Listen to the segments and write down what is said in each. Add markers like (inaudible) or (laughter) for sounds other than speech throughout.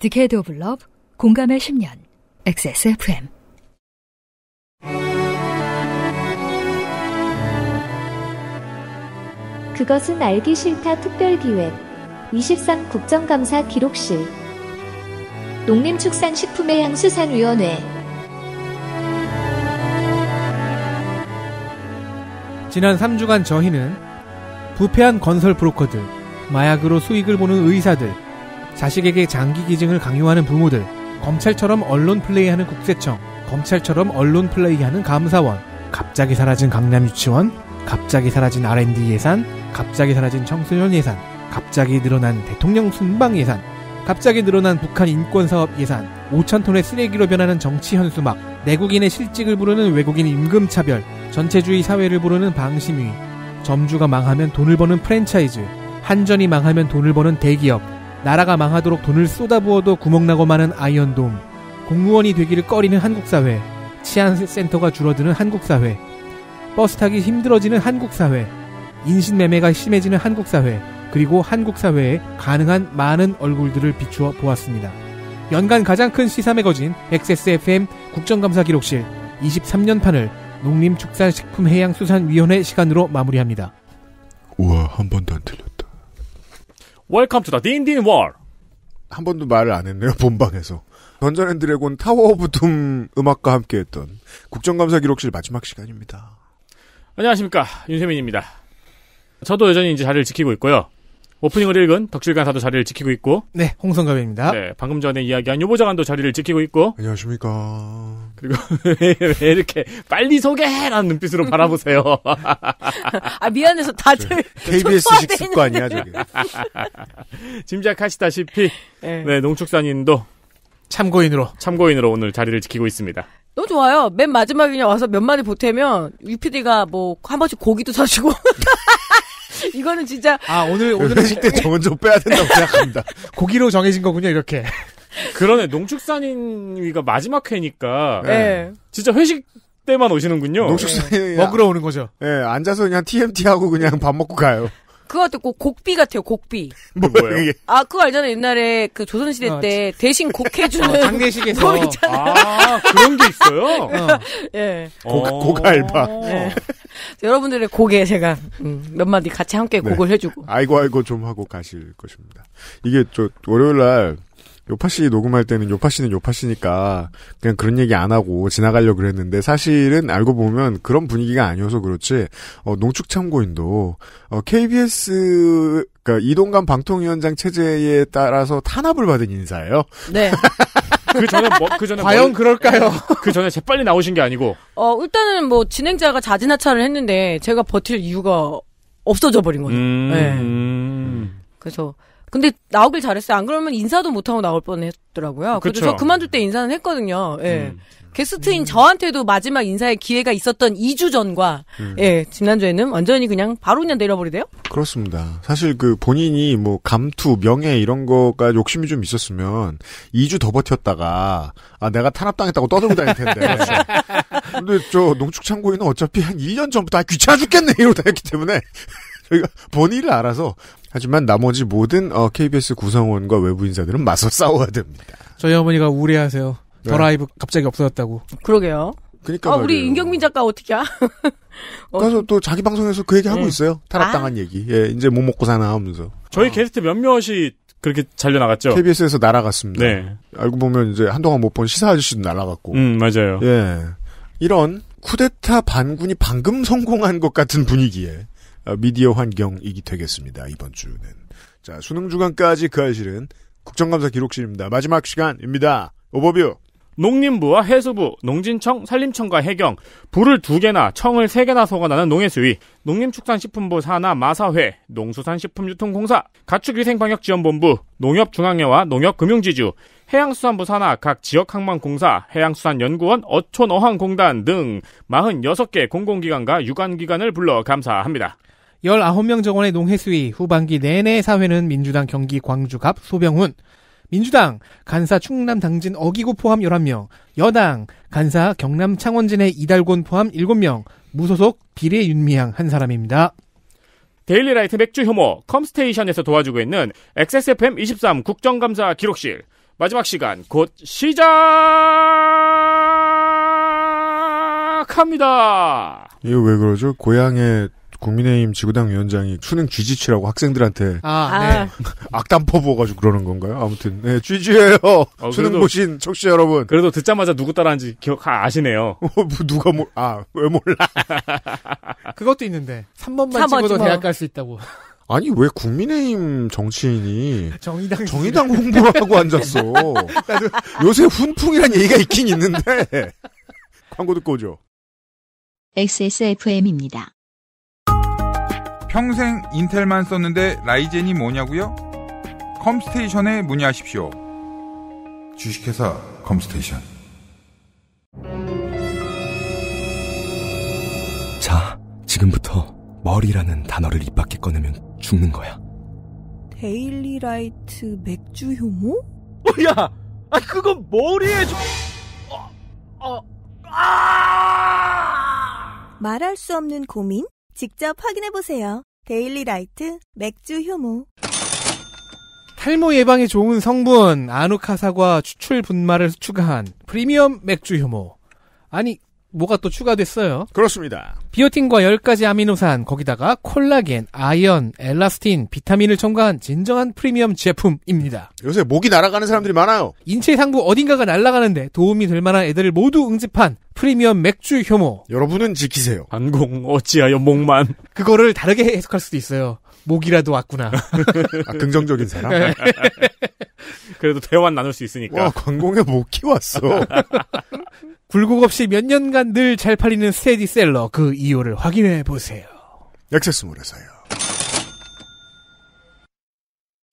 디케이드 오브 러브 공감의 10년 XSFM 그것은 알기 싫다 특별기획 23 국정감사 기록실 농림축산식품의 향수산위원회 지난 3주간 저희는 부패한 건설 브로커들, 마약으로 수익을 보는 의사들, 자식에게 장기 기증을 강요하는 부모들, 검찰처럼 언론 플레이하는 국세청, 검찰처럼 언론 플레이하는 감사원, 갑자기 사라진 강남 유치원, 갑자기 사라진 R&D 예산, 갑자기 사라진 청소년 예산, 갑자기 늘어난 대통령 순방 예산, 갑자기 늘어난 북한 인권사업 예산, 5천 톤의 쓰레기로 변하는 정치 현수막, 내국인의 실직을 부르는 외국인 임금차별, 전체주의 사회를 부르는 방심위, 점주가 망하면 돈을 버는 프랜차이즈, 한전이 망하면 돈을 버는 대기업, 나라가 망하도록 돈을 쏟아부어도 구멍나고 마는 아이언돔, 공무원이 되기를 꺼리는 한국사회, 치안센터가 줄어드는 한국사회, 버스 타기 힘들어지는 한국사회, 인신매매가 심해지는 한국사회, 그리고 한국사회에 가능한 많은 얼굴들을 비추어 보았습니다. 연간 가장 큰 시사 매거진 XSFM 국정감사 기록실 23년판을 농림축산식품해양수산위원회 시간으로 마무리합니다. 우와, 한 번도 안 틀렸다. 웰컴 투더 딘딘 월. 한 번도 말을 안 했네요, 본방에서. 던전앤드래곤 타워 오브 둠 음악과 함께했던 국정감사 기록실 마지막 시간입니다. 안녕하십니까 윤세민입니다. 저도 여전히 이제 자리를 지키고 있고요. 오프닝을 읽은 덕질간 사도 자리를 지키고 있고 네 홍성갑입니다. 네 방금 전에 이야기한 유보자간도 자리를 지키고 있고 안녕하십니까. 그리고 (laughs) 왜, 이렇게 빨리 소개라는 눈빛으로 바라보세요. 아 미안해서 다들 KBS식 습관이야 저기 짐작하시다시피 네. 네. 농축산인도 참고인으로 참고인으로 오늘 자리를 지키고 있습니다. 너무 좋아요. 맨 마지막에 그 와서 몇 마디 보태면 u p d 가뭐 한 번씩 고기도 사주고 (laughs) (laughs) 이거는 진짜 아 오늘 오늘 회식 때 정은 좀 빼야 된다고 (laughs) 생각합니다. 고기로 정해진 거군요 이렇게. 그러네 농축산인위가 마지막 회니까 네. 네. 진짜 회식 때만 오시는군요. 농축산인 먹으러 오는 거죠. 예, 네, 앉아서 그냥 TMT 하고 그냥 밥 먹고 가요. 그것도아 곡비 같아요, 곡비. 뭐, 뭐예요? 아, 그거 알잖아요. 옛날에 그 조선시대 어, 때 대신 곡해주는. 아, 장례식에서. 아, 그런 게 있어요? (laughs) 예. 어. 네. 곡, 곡알바. 네. 여러분들의 곡에 제가 음, 몇 마디 같이 함께 네. 곡을 네. 해주고. 아이고, 아이고 좀 하고 가실 것입니다. 이게 저, 월요일 날 요파 씨 녹음할 때는 요파 씨는 요파 씨니까 그냥 그런 얘기 안 하고 지나가려고 그랬는데 사실은 알고 보면 그런 분위기가 아니어서 그렇지 어, 농축참고인도 어, KBS 그러니까 이동관 방통위원장 체제에 따라서 탄압을 받은 인사예요. 네. (laughs) 그 전에 뭐, 그 전에 과연 뭐, 그럴까요? (laughs) 그 전에 재빨리 나오신 게 아니고. 어 일단은 뭐 진행자가 자진하차를 했는데 제가 버틸 이유가 없어져 버린 거죠. 음... 네. 음. 그래서 근데 나오길 잘했어요. 안 그러면 인사도 못하고 나올 뻔했더라고요. 그래서 저 그만둘 때 인사는 했거든요. 예. 음. 게스트인 음. 저한테도 마지막 인사의 기회가 있었던 2주 전과 음. 예, 지난주에는 완전히 그냥 바로 그냥 내려버리대요? 그렇습니다. 사실 그 본인이 뭐 감투, 명예 이런 거까 욕심이 좀 있었으면 2주 더 버텼다가 아 내가 탄압당했다고 떠들고 다닐 텐데. (laughs) 그렇죠. 근데 저 농축창고인은 어차피 한 1년 전부터 아 귀찮아 죽겠네 이러다 했기 때문에 저희가 (laughs) 본의를 알아서 하지만 나머지 모든 어, KBS 구성원과 외부 인사들은 맞서 (laughs) 싸워야 됩니다. 저희 어머니가 우울해하세요 네. 더 라이브 갑자기 없어졌다고. 그러게요. 그러니까 아, 말이에요. 우리 임경민 작가 어떻게 야 어. 그래서 또 자기 방송에서 그 얘기 하고 네. 있어요. 타락당한 아. 얘기. 예, 이제 못 먹고 사나 하면서. 저희 어. 게스트 몇몇이 그렇게 잘려나갔죠. KBS에서 날아갔습니다. 네. 알고 보면 이제 한동안 못 본 시사 아저씨도 날아갔고. 음, 맞아요. 예. 이런 쿠데타 반군이 방금 성공한 것 같은 분위기에 아, 미디어 환경이 되겠습니다. 이번 주는. 자, 수능 주간까지 그 알실은 국정감사 기록실입니다. 마지막 시간입니다. 오버뷰. 농림부와 해수부, 농진청, 산림청과 해경, 부를 두 개나 청을 세 개나 소관하는 농해수위, 농림축산식품부 산하 마사회, 농수산식품유통공사, 가축위생방역지원본부, 농협중앙회와 농협금융지주, 해양수산부 산하 각 지역항만공사, 해양수산연구원, 어촌어항공단 등 46개 공공기관과 유관기관을 불러 감사합니다. 19명 정원의 농해수위 후반기 내내 사회는 민주당 경기 광주갑 소병훈 민주당 간사 충남 당진 어기고 포함 11명 여당 간사 경남 창원진의 이달곤 포함 7명 무소속 비례 윤미향 한 사람입니다. 데일리라이트 맥주 혐오 컴스테이션에서 도와주고 있는 XSFM23 국정감사 기록실 마지막 시간 곧 시작합니다. 이거 왜 그러죠? 고향에 국민의힘 지구당 위원장이 수능 쥐지치라고 학생들한테 아, 아. 네. (laughs) 악담 퍼부어가지고 그러는 건가요? 아무튼 네, 쥐지예요. 어, (laughs) 수능 그래도, 보신 청취자 여러분. 그래도 듣자마자 누구 따라한지 기억 아, 아시네요. (laughs) 뭐, 뭐, 누가 몰? 아왜 몰라? 그것도 있는데 3번만 찍어도 뭐. 대학 갈 수 있다고. 아니 왜 국민의힘 정치인이 정의당 정의당 홍보를 하고 앉았어? 요새 훈풍이란 얘기가 있긴 있는데 광고 듣고 오죠. XSFM입니다. 평생 인텔만 썼는데 라이젠이 뭐냐고요? 컴스테이션에 문의하십시오. 주식회사 컴스테이션. 자, 지금부터 머리라는 단어를 입 밖에 꺼내면 죽는 거야. 데일리라이트 맥주 효모? 뭐야? 아 그건 머리에 좀... 어, 어, 아! 말할 수 없는 고민? 직접 확인해보세요. 데일리 라이트 맥주 효모 탈모 예방에 좋은 성분 아누카 사과 추출 분말을 추가한 프리미엄 맥주 효모 아니 뭐가 또 추가됐어요. 그렇습니다. 비오틴과 10가지 아미노산, 거기다가 콜라겐, 아연, 엘라스틴, 비타민을 첨가한 진정한 프리미엄 제품입니다. 요새 목이 날아가는 사람들이 많아요. 인체 상부 어딘가가 날아가는데 도움이 될 만한 애들을 모두 응집한 프리미엄 맥주 효모. 여러분은 지키세요. 안공 어찌하여 목만. 그거를 다르게 해석할 수도 있어요. 목이라도 왔구나. (laughs) 아, 긍정적인 사람. (laughs) 그래도 대화 나눌 수 있으니까. 와, 광공에 목이 왔어. (laughs) 굴곡 없이 몇 년간 늘 잘 팔리는 스테디셀러 그 이유를 확인해 보세요. 액세스몰에서요.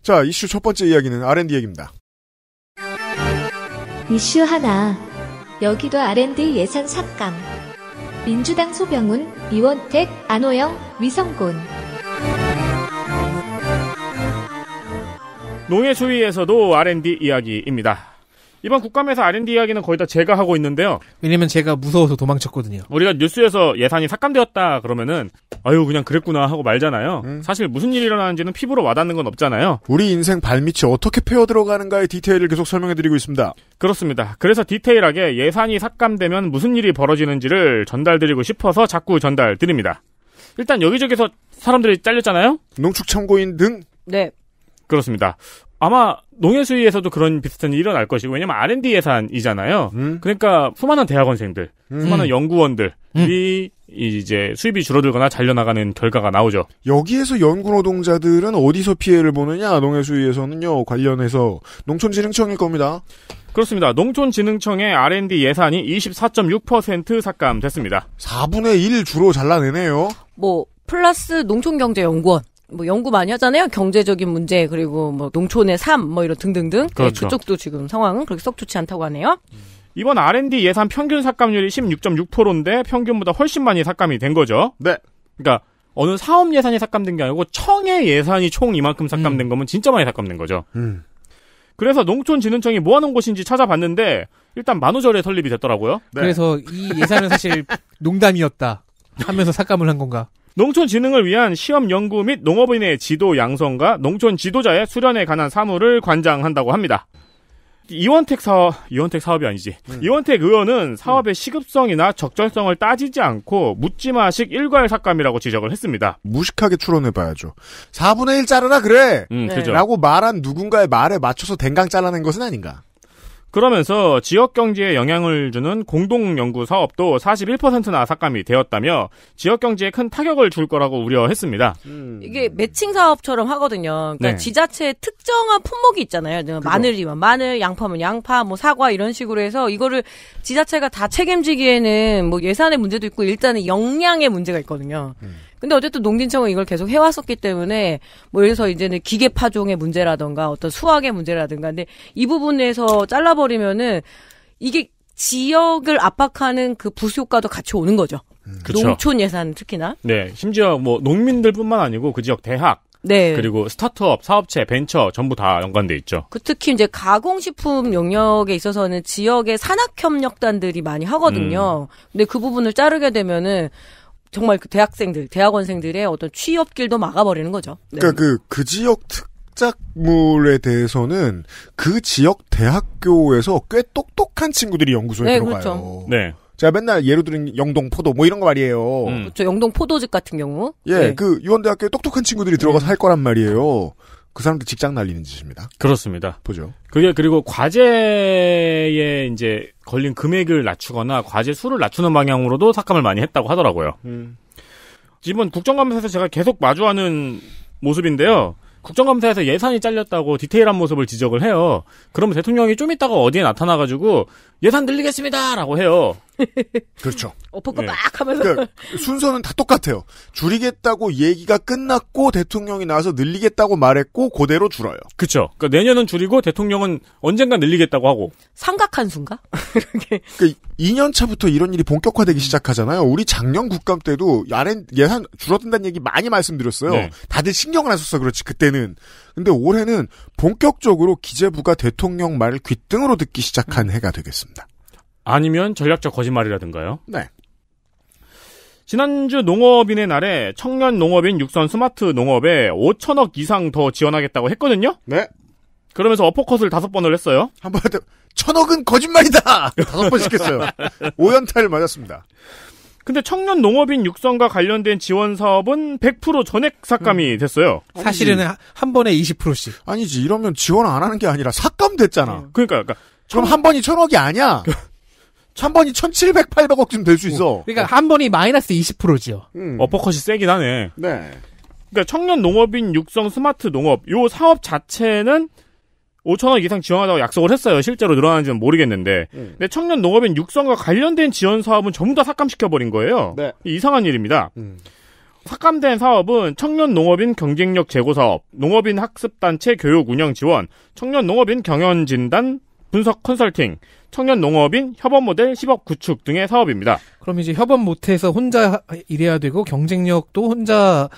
자, 이슈 첫 번째 이야기는 R&D 얘기입니다. 이슈 하나. 여기도 R&D 예산 삭감. 민주당 소병훈, 이원택, 안호영, 위성곤. 농해수위에서도 R&D 이야기입니다. 이번 국감에서 R&D 이야기는 거의 다 제가 하고 있는데요. 왜냐면 제가 무서워서 도망쳤거든요. 우리가 뉴스에서 예산이 삭감되었다 그러면은 아유 그냥 그랬구나 하고 말잖아요. 음. 사실 무슨 일이 일어나는지는 피부로 와닿는 건 없잖아요. 우리 인생 발밑이 어떻게 패어 들어가는가의 디테일을 계속 설명해드리고 있습니다. 그렇습니다. 그래서 디테일하게 예산이 삭감되면 무슨 일이 벌어지는지를 전달드리고 싶어서 자꾸 전달드립니다. 일단 여기저기서 사람들이 잘렸잖아요. 농축 참고인 등. 네. 그렇습니다. 아마 농해수위에서도 그런 비슷한 일이 일어날 것이고 왜냐면 R&D 예산이잖아요. 음. 그러니까 수많은 대학원생들, 음. 수많은 연구원들이 음. 이제 수입이 줄어들거나 잘려나가는 결과가 나오죠. 여기에서 연구 노동자들은 어디서 피해를 보느냐? 농해수위에서는요. 관련해서 농촌진흥청일 겁니다. 그렇습니다. 농촌진흥청의 R&D 예산이 24.6% 삭감됐습니다. 4분의 1 주로 잘라내네요. 뭐 플러스 농촌경제연구원 뭐 연구 많이 하잖아요. 경제적인 문제 그리고 뭐 농촌의 삶 뭐 이런 등등등. 네, 그렇죠. 네, 그쪽도 지금 상황은 그렇게 썩 좋지 않다고 하네요. 이번 R&D 예산 평균 삭감률이 16.6%인데 평균보다 훨씬 많이 삭감이 된 거죠. 네. 그러니까 어느 사업 예산이 삭감된 게 아니고 청의 예산이 총 이만큼 삭감된 음. 거면 진짜 많이 삭감된 거죠. 음. 그래서 농촌진흥청이 뭐 하는 곳인지 찾아봤는데 일단 만우절에 설립이 됐더라고요. 네. 그래서 이 예산은 사실 농담이었다 하면서 삭감을 한 건가? 농촌진흥을 위한 시험 연구 및 농업인의 지도 양성과 농촌 지도자의 수련에 관한 사무를 관장한다고 합니다. 이원택 사업, 이원택 사업이 아니지. 음. 이원택 의원은 사업의 음. 시급성이나 적절성을 따지지 않고 묻지마식 일괄삭감이라고 지적을 했습니다. 무식하게 추론해봐야죠. 4분의 1 자르라 그래! 음, 네. 라고 말한 누군가의 말에 맞춰서 댕강 잘라낸 것은 아닌가. 그러면서 지역 경제에 영향을 주는 공동 연구 사업도 41%나 삭감이 되었다며 지역 경제에 큰 타격을 줄 거라고 우려했습니다. 음. 이게 매칭 사업처럼 하거든요. 그러니까 네. 지자체에 특정한 품목이 있잖아요. 뭐 마늘이면 마늘, 양파면 양파, 뭐 사과 이런 식으로 해서 이거를 지자체가 다 책임지기에는 뭐 예산의 문제도 있고 일단은 역량의 문제가 있거든요. 음. 근데 어쨌든 농진청은 이걸 계속 해왔었기 때문에 뭐 예를 이제는 기계 파종의 문제라던가 어떤 수학의 문제라든가 근데 이 부분에서 잘라버리면은 이게 지역을 압박하는 그 부수효과도 같이 오는 거죠. 음. 농촌 예산 특히나. 네, 심지어 뭐 농민들뿐만 아니고 그 지역 대학, 네. 그리고 스타트업, 사업체, 벤처 전부 다 연관돼 있죠. 그 특히 이제 가공식품 영역에 있어서는 지역의 산학협력단들이 많이 하거든요. 음. 근데 그 부분을 자르게 되면은 정말 그 대학생들, 대학원생들의 어떤 취업길도 막아버리는 거죠. 네. 그러니까 그, 그 지역 특작물에 대해서는 그 지역 대학교에서 꽤 똑똑한 친구들이 연구소에 네, 들어가요. 그렇죠. 네. 제가 맨날 예로 들은 영동 포도 뭐 이런 거 말이에요. 음. 그렇죠. 영동 포도즙 같은 경우. 예, 네. 그 유원대학교에 똑똑한 친구들이 들어가서 네. 할 거란 말이에요. 그 사람들 직장 날리는 짓입니다. 그렇습니다. 보죠. 그게 그리고 과제에 이제 걸린 금액을 낮추거나 과제 수를 낮추는 방향으로도 삭감을 많이 했다고 하더라고요. 음. 이번 국정감사에서 제가 계속 마주하는 모습인데요. 국정감사에서 예산이 잘렸다고 디테일한 모습을 지적을 해요. 그러면 대통령이 좀 있다가 어디에 나타나가지고 예산 늘리겠습니다라고 해요. (laughs) 그렇죠. 엎어고 예. 막 하면서. 그러니까 순서는 다 똑같아요. 줄이겠다고 얘기가 끝났고 대통령이 나와서 늘리겠다고 말했고 그대로 줄어요. 그렇죠. 그러니까 내년은 줄이고 대통령은 언젠가 늘리겠다고 하고. 삼각한 순가? 이렇게. (laughs) 그러니까 2년 차부터 이런 일이 본격화되기 시작하잖아요. 우리 작년 국감 때도 예산 줄어든다는 얘기 많이 말씀드렸어요. 네. 다들 신경을 안 썼어. 그렇지 그때는. 근데 올해는 본격적으로 기재부가 대통령 말을 귓등으로 듣기 시작한 해가 되겠습니다. 아니면 전략적 거짓말이라든가요? 네. 지난주 농업인의 날에 청년 농업인 육선 스마트 농업에 5천억 이상 더 지원하겠다고 했거든요? 네. 그러면서 어퍼컷을 다섯 번을 했어요. 한번 더, 천억은 거짓말이다! 다섯 번씩했어요오연타를 (laughs) 맞았습니다. 근데 청년 농업인 육성과 관련된 지원 사업은 100% 전액 삭감이 음. 됐어요. 사실은 한, 한 번에 20%씩. 아니지, 이러면 지원 안 하는 게 아니라 삭감됐잖아. 음. 그러니까, 그러니까. 그럼 천... 한 번이 천억이 아니야? (laughs) 한 번이 1,700, 800억쯤 될 수 있어. 어. 그러니까 한 번이 마이너스 20%지요. 음. 어퍼컷이 세긴 하네. 네. 그러니까 청년 농업인 육성 스마트 농업 요 사업 자체는 5천 억 이상 지원하다고 약속을 했어요. 실제로 늘어나는지는 모르겠는데. 음. 근데 청년 농업인 육성과 관련된 지원 사업은 전부 다 삭감시켜 버린 거예요. 네. 이상한 일입니다. 음. 삭감된 사업은 청년 농업인 경쟁력 제고 사업, 농업인 학습 단체 교육 운영 지원, 청년 농업인 경연 진단 분석 컨설팅, 청년 농업인 협업 모델 10억 구축 등의 사업입니다. 그럼 이제 협업 못해서 혼자 일해야 되고 경쟁력도 혼자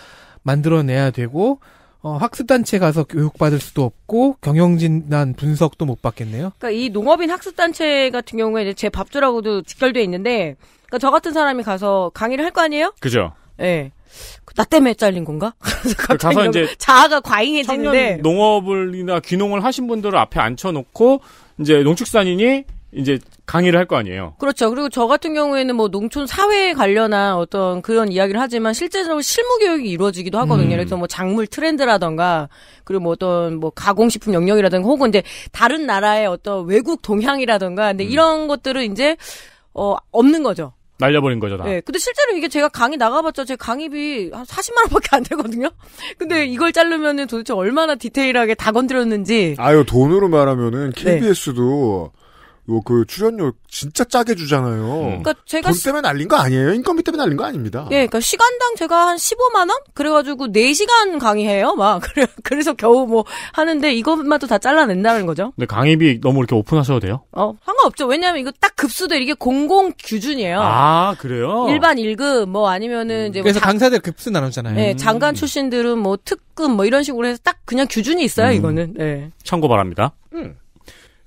만들어내야 되고 어, 학습단체 가서 교육받을 수도 없고 경영진단 분석도 못 받겠네요. 그러니까 이 농업인 학습단체 같은 경우에 이제 제 밥주라고도 직결돼 있는데 그러니까 저 같은 사람이 가서 강의를 할 거 아니에요? 그죠. 예. 네. 나 때문에 잘린 건가? (laughs) 그 가서 이제 자아가 과잉해지는데 농업을이나 귀농을 하신 분들을 앞에 앉혀놓고 이제 농축산인이 이제 강의를 할 거 아니에요. 그렇죠. 그리고 저 같은 경우에는 뭐 농촌 사회에 관련한 어떤 그런 이야기를 하지만 실제로 적으 실무 교육이 이루어지기도 하거든요. 음. 그래서 뭐 작물 트렌드라던가 그리고 뭐 어떤 뭐 가공식품 영역이라든가 혹은 이제 다른 나라의 어떤 외국 동향이라든가 근데 음. 이런 것들은 이제 어 없는 거죠. 날려버린 거죠, 다. 네. 근데 실제로 이게 제가 강의 나가봤자 제 강의비 한 40만 원밖에 안 되거든요. (laughs) 근데 음. 이걸 자르면은 도대체 얼마나 디테일하게 다 건드렸는지. 아유 돈으로 말하면은 네. KBS도 네. 그 출연료 진짜 짜게 주잖아요. 음. 그러니까 제가 돈 때문에 날린 거 아니에요. 인건비 때문에 날린 거 아닙니다. 예, 그러니까 시간당 제가 한 15만 원 그래가지고 4시간 강의해요. 막 (laughs) 그래 서 겨우 뭐 하는데 이것만도 다 잘라낸다는 거죠. 근데 강의비 너무 이렇게 오픈하셔도 돼요? 어, 상관없죠. 왜냐하면 이거 딱 급수들 이게 공공 규준이에요 아, 그래요? 일반 1급 뭐 아니면은 음. 이제 뭐 그래서 뭐 강사들 급수 나눴잖아요. 네, 장관 출신들은 뭐 특급 뭐 이런 식으로 해서 딱 그냥 규준이 있어요. 음. 이거는. 네. 참고 바랍니다. 음.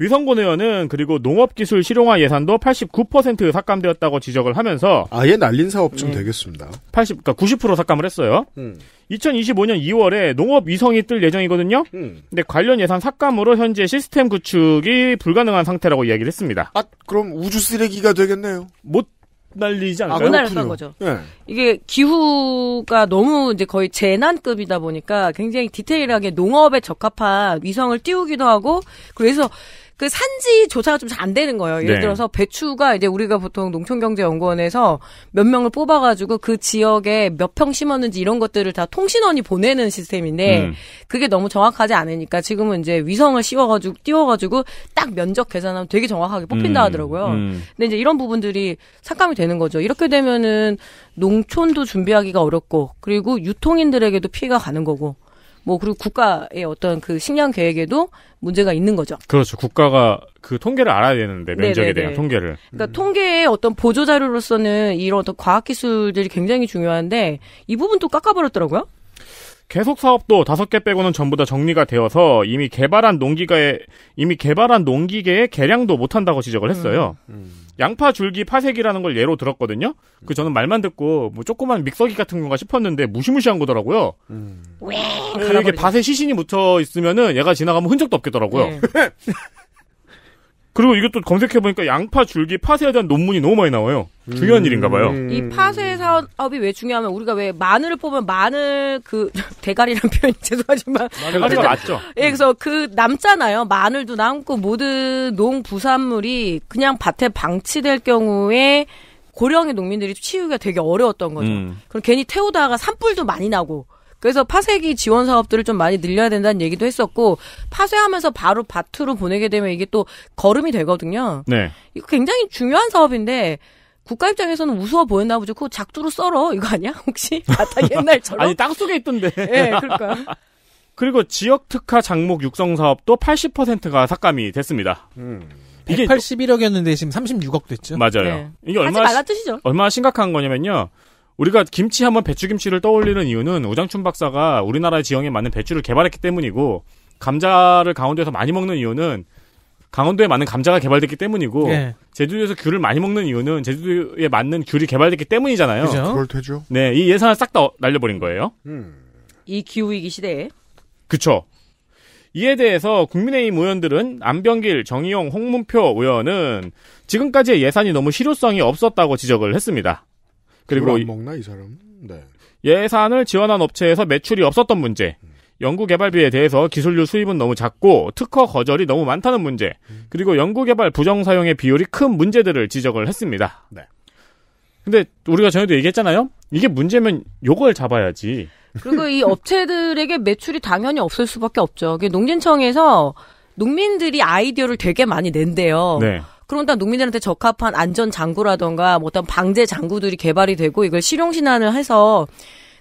위성곤 의원은 그리고 농업기술 실용화 예산도 89% 삭감되었다고 지적을 하면서 아예 날린 사업쯤 음, 되겠습니다. 80, 그러니까 90% 삭감을 했어요. 음. 2025년 2월에 농업 위성이 뜰 예정이거든요. 음. 근데 관련 예산 삭감으로 현재 시스템 구축이 불가능한 상태라고 이야기를 했습니다. 아 그럼 우주 쓰레기가 되겠네요. 못 날리지 않을까요? 아, 못날렸 거죠. 네. 이게 기후가 너무 이제 거의 재난급이다 보니까 굉장히 디테일하게 농업에 적합한 위성을 띄우기도 하고 그래서 그 산지 조사가 좀 잘 안 되는 거예요. 예를 네. 들어서 배추가 이제 우리가 보통 농촌경제연구원에서 몇 명을 뽑아가지고 그 지역에 몇 평 심었는지 이런 것들을 다 통신원이 보내는 시스템인데 음. 그게 너무 정확하지 않으니까 지금은 이제 위성을 씌워가지고 띄워가지고 딱 면적 계산하면 되게 정확하게 뽑힌다 음. 하더라고요. 음. 근데 이제 이런 부분들이 삭감이 되는 거죠. 이렇게 되면은 농촌도 준비하기가 어렵고 그리고 유통인들에게도 피해가 가는 거고. 뭐 그리고 국가의 어떤 그 식량 계획에도 문제가 있는 거죠. 그렇죠. 국가가 그 통계를 알아야 되는데 네, 네, 면적에 네네네. 대한 통계를. 그러니까 음. 통계의 어떤 보조 자료로서는 이런 어떤 과학 기술들이 굉장히 중요한데 이 부분도 깎아버렸더라고요. 계속 사업도 다섯 개 빼고는 전부 다 정리가 되어서 이미 개발한 농기계에 이미 개발한 농기계의 개량도 못 한다고 지적을 했어요. 음, 음. 양파 줄기 파색이라는 걸 예로 들었거든요. 음. 그 저는 말만 듣고 뭐 조그만 믹서기 같은 건가 싶었는데 무시무시한 거더라고요. 음. 왜? 이게 밭에 시신이 묻혀 있으면은 얘가 지나가면 흔적도 없겠더라고요. 네. (laughs) 그리고 이것도 검색해보니까 양파 줄기 파쇄에 대한 논문이 너무 많이 나와요. 중요한 음. 일인가 봐요. 이 파쇄 사업이 왜 중요하면 우리가 왜 마늘을 뽑으면 마늘 그대가리란 (laughs) 표현이 (laughs) 죄송하지만 대가 맞죠. 예, 그래서 그 남잖아요. 마늘도 남고 모든 농 부산물이 그냥 밭에 방치될 경우에 고령의 농민들이 치우기가 되게 어려웠던 거죠. 음. 그럼 괜히 태우다가 산불도 많이 나고 그래서 파쇄기 지원 사업들을 좀 많이 늘려야 된다는 얘기도 했었고 파쇄하면서 바로 밭으로 보내게 되면 이게 또 거름이 되거든요. 네. 이거 굉장히 중요한 사업인데 국가 입장에서는 우스워 보였나 보죠. 그거 작두로 썰어 이거 아니야? (laughs) 혹시 바탕 옛날처럼? 아니 땅 속에 있던데. 네, 예, 그러까 (laughs) 그리고 지역 특화 장목 육성 사업도 80%가 삭감이 됐습니다. 음. 이 81억이었는데 지금 36억 됐죠. 맞아요. 네. 이게 얼마나 말라 뜻이죠. 얼마나 심각한 거냐면요. 우리가 김치 하면 배추김치를 떠올리는 이유는 우장춘 박사가 우리나라의 지형에 맞는 배추를 개발했기 때문이고 감자를 강원도에서 많이 먹는 이유는 강원도에 맞는 감자가 개발됐기 때문이고 예. 제주도에서 귤을 많이 먹는 이유는 제주도에 맞는 귤이 개발됐기 때문이잖아요. 그죠? 되죠. 네, 이 예산을 싹 다 날려버린 거예요. 음. 이 기후 위기 시대에. 그쵸. 이에 대해서 국민의힘 의원들은 안병길, 정의용, 홍문표 의원은 지금까지의 예산이 너무 실효성이 없었다고 지적을 했습니다. 그리고 안 먹나 이 사람? 네. 예산을 지원한 업체에서 매출이 없었던 문제. 연구개발비에 대해서 기술료 수입은 너무 작고 특허 거절이 너무 많다는 문제. 음. 그리고 연구개발 부정 사용의 비율이 큰 문제들을 지적을 했습니다. 네. 근데 우리가 전에도 얘기했잖아요. 이게 문제면 요걸 잡아야지. 그리고 이 업체들에게 매출이 당연히 없을 수밖에 없죠. 농진청에서 농민들이 아이디어를 되게 많이 낸대요. 네. 그런다 러 농민들한테 적합한 안전 장구라던가 뭐 어떤 방제 장구들이 개발이 되고 이걸 실용 신안을 해서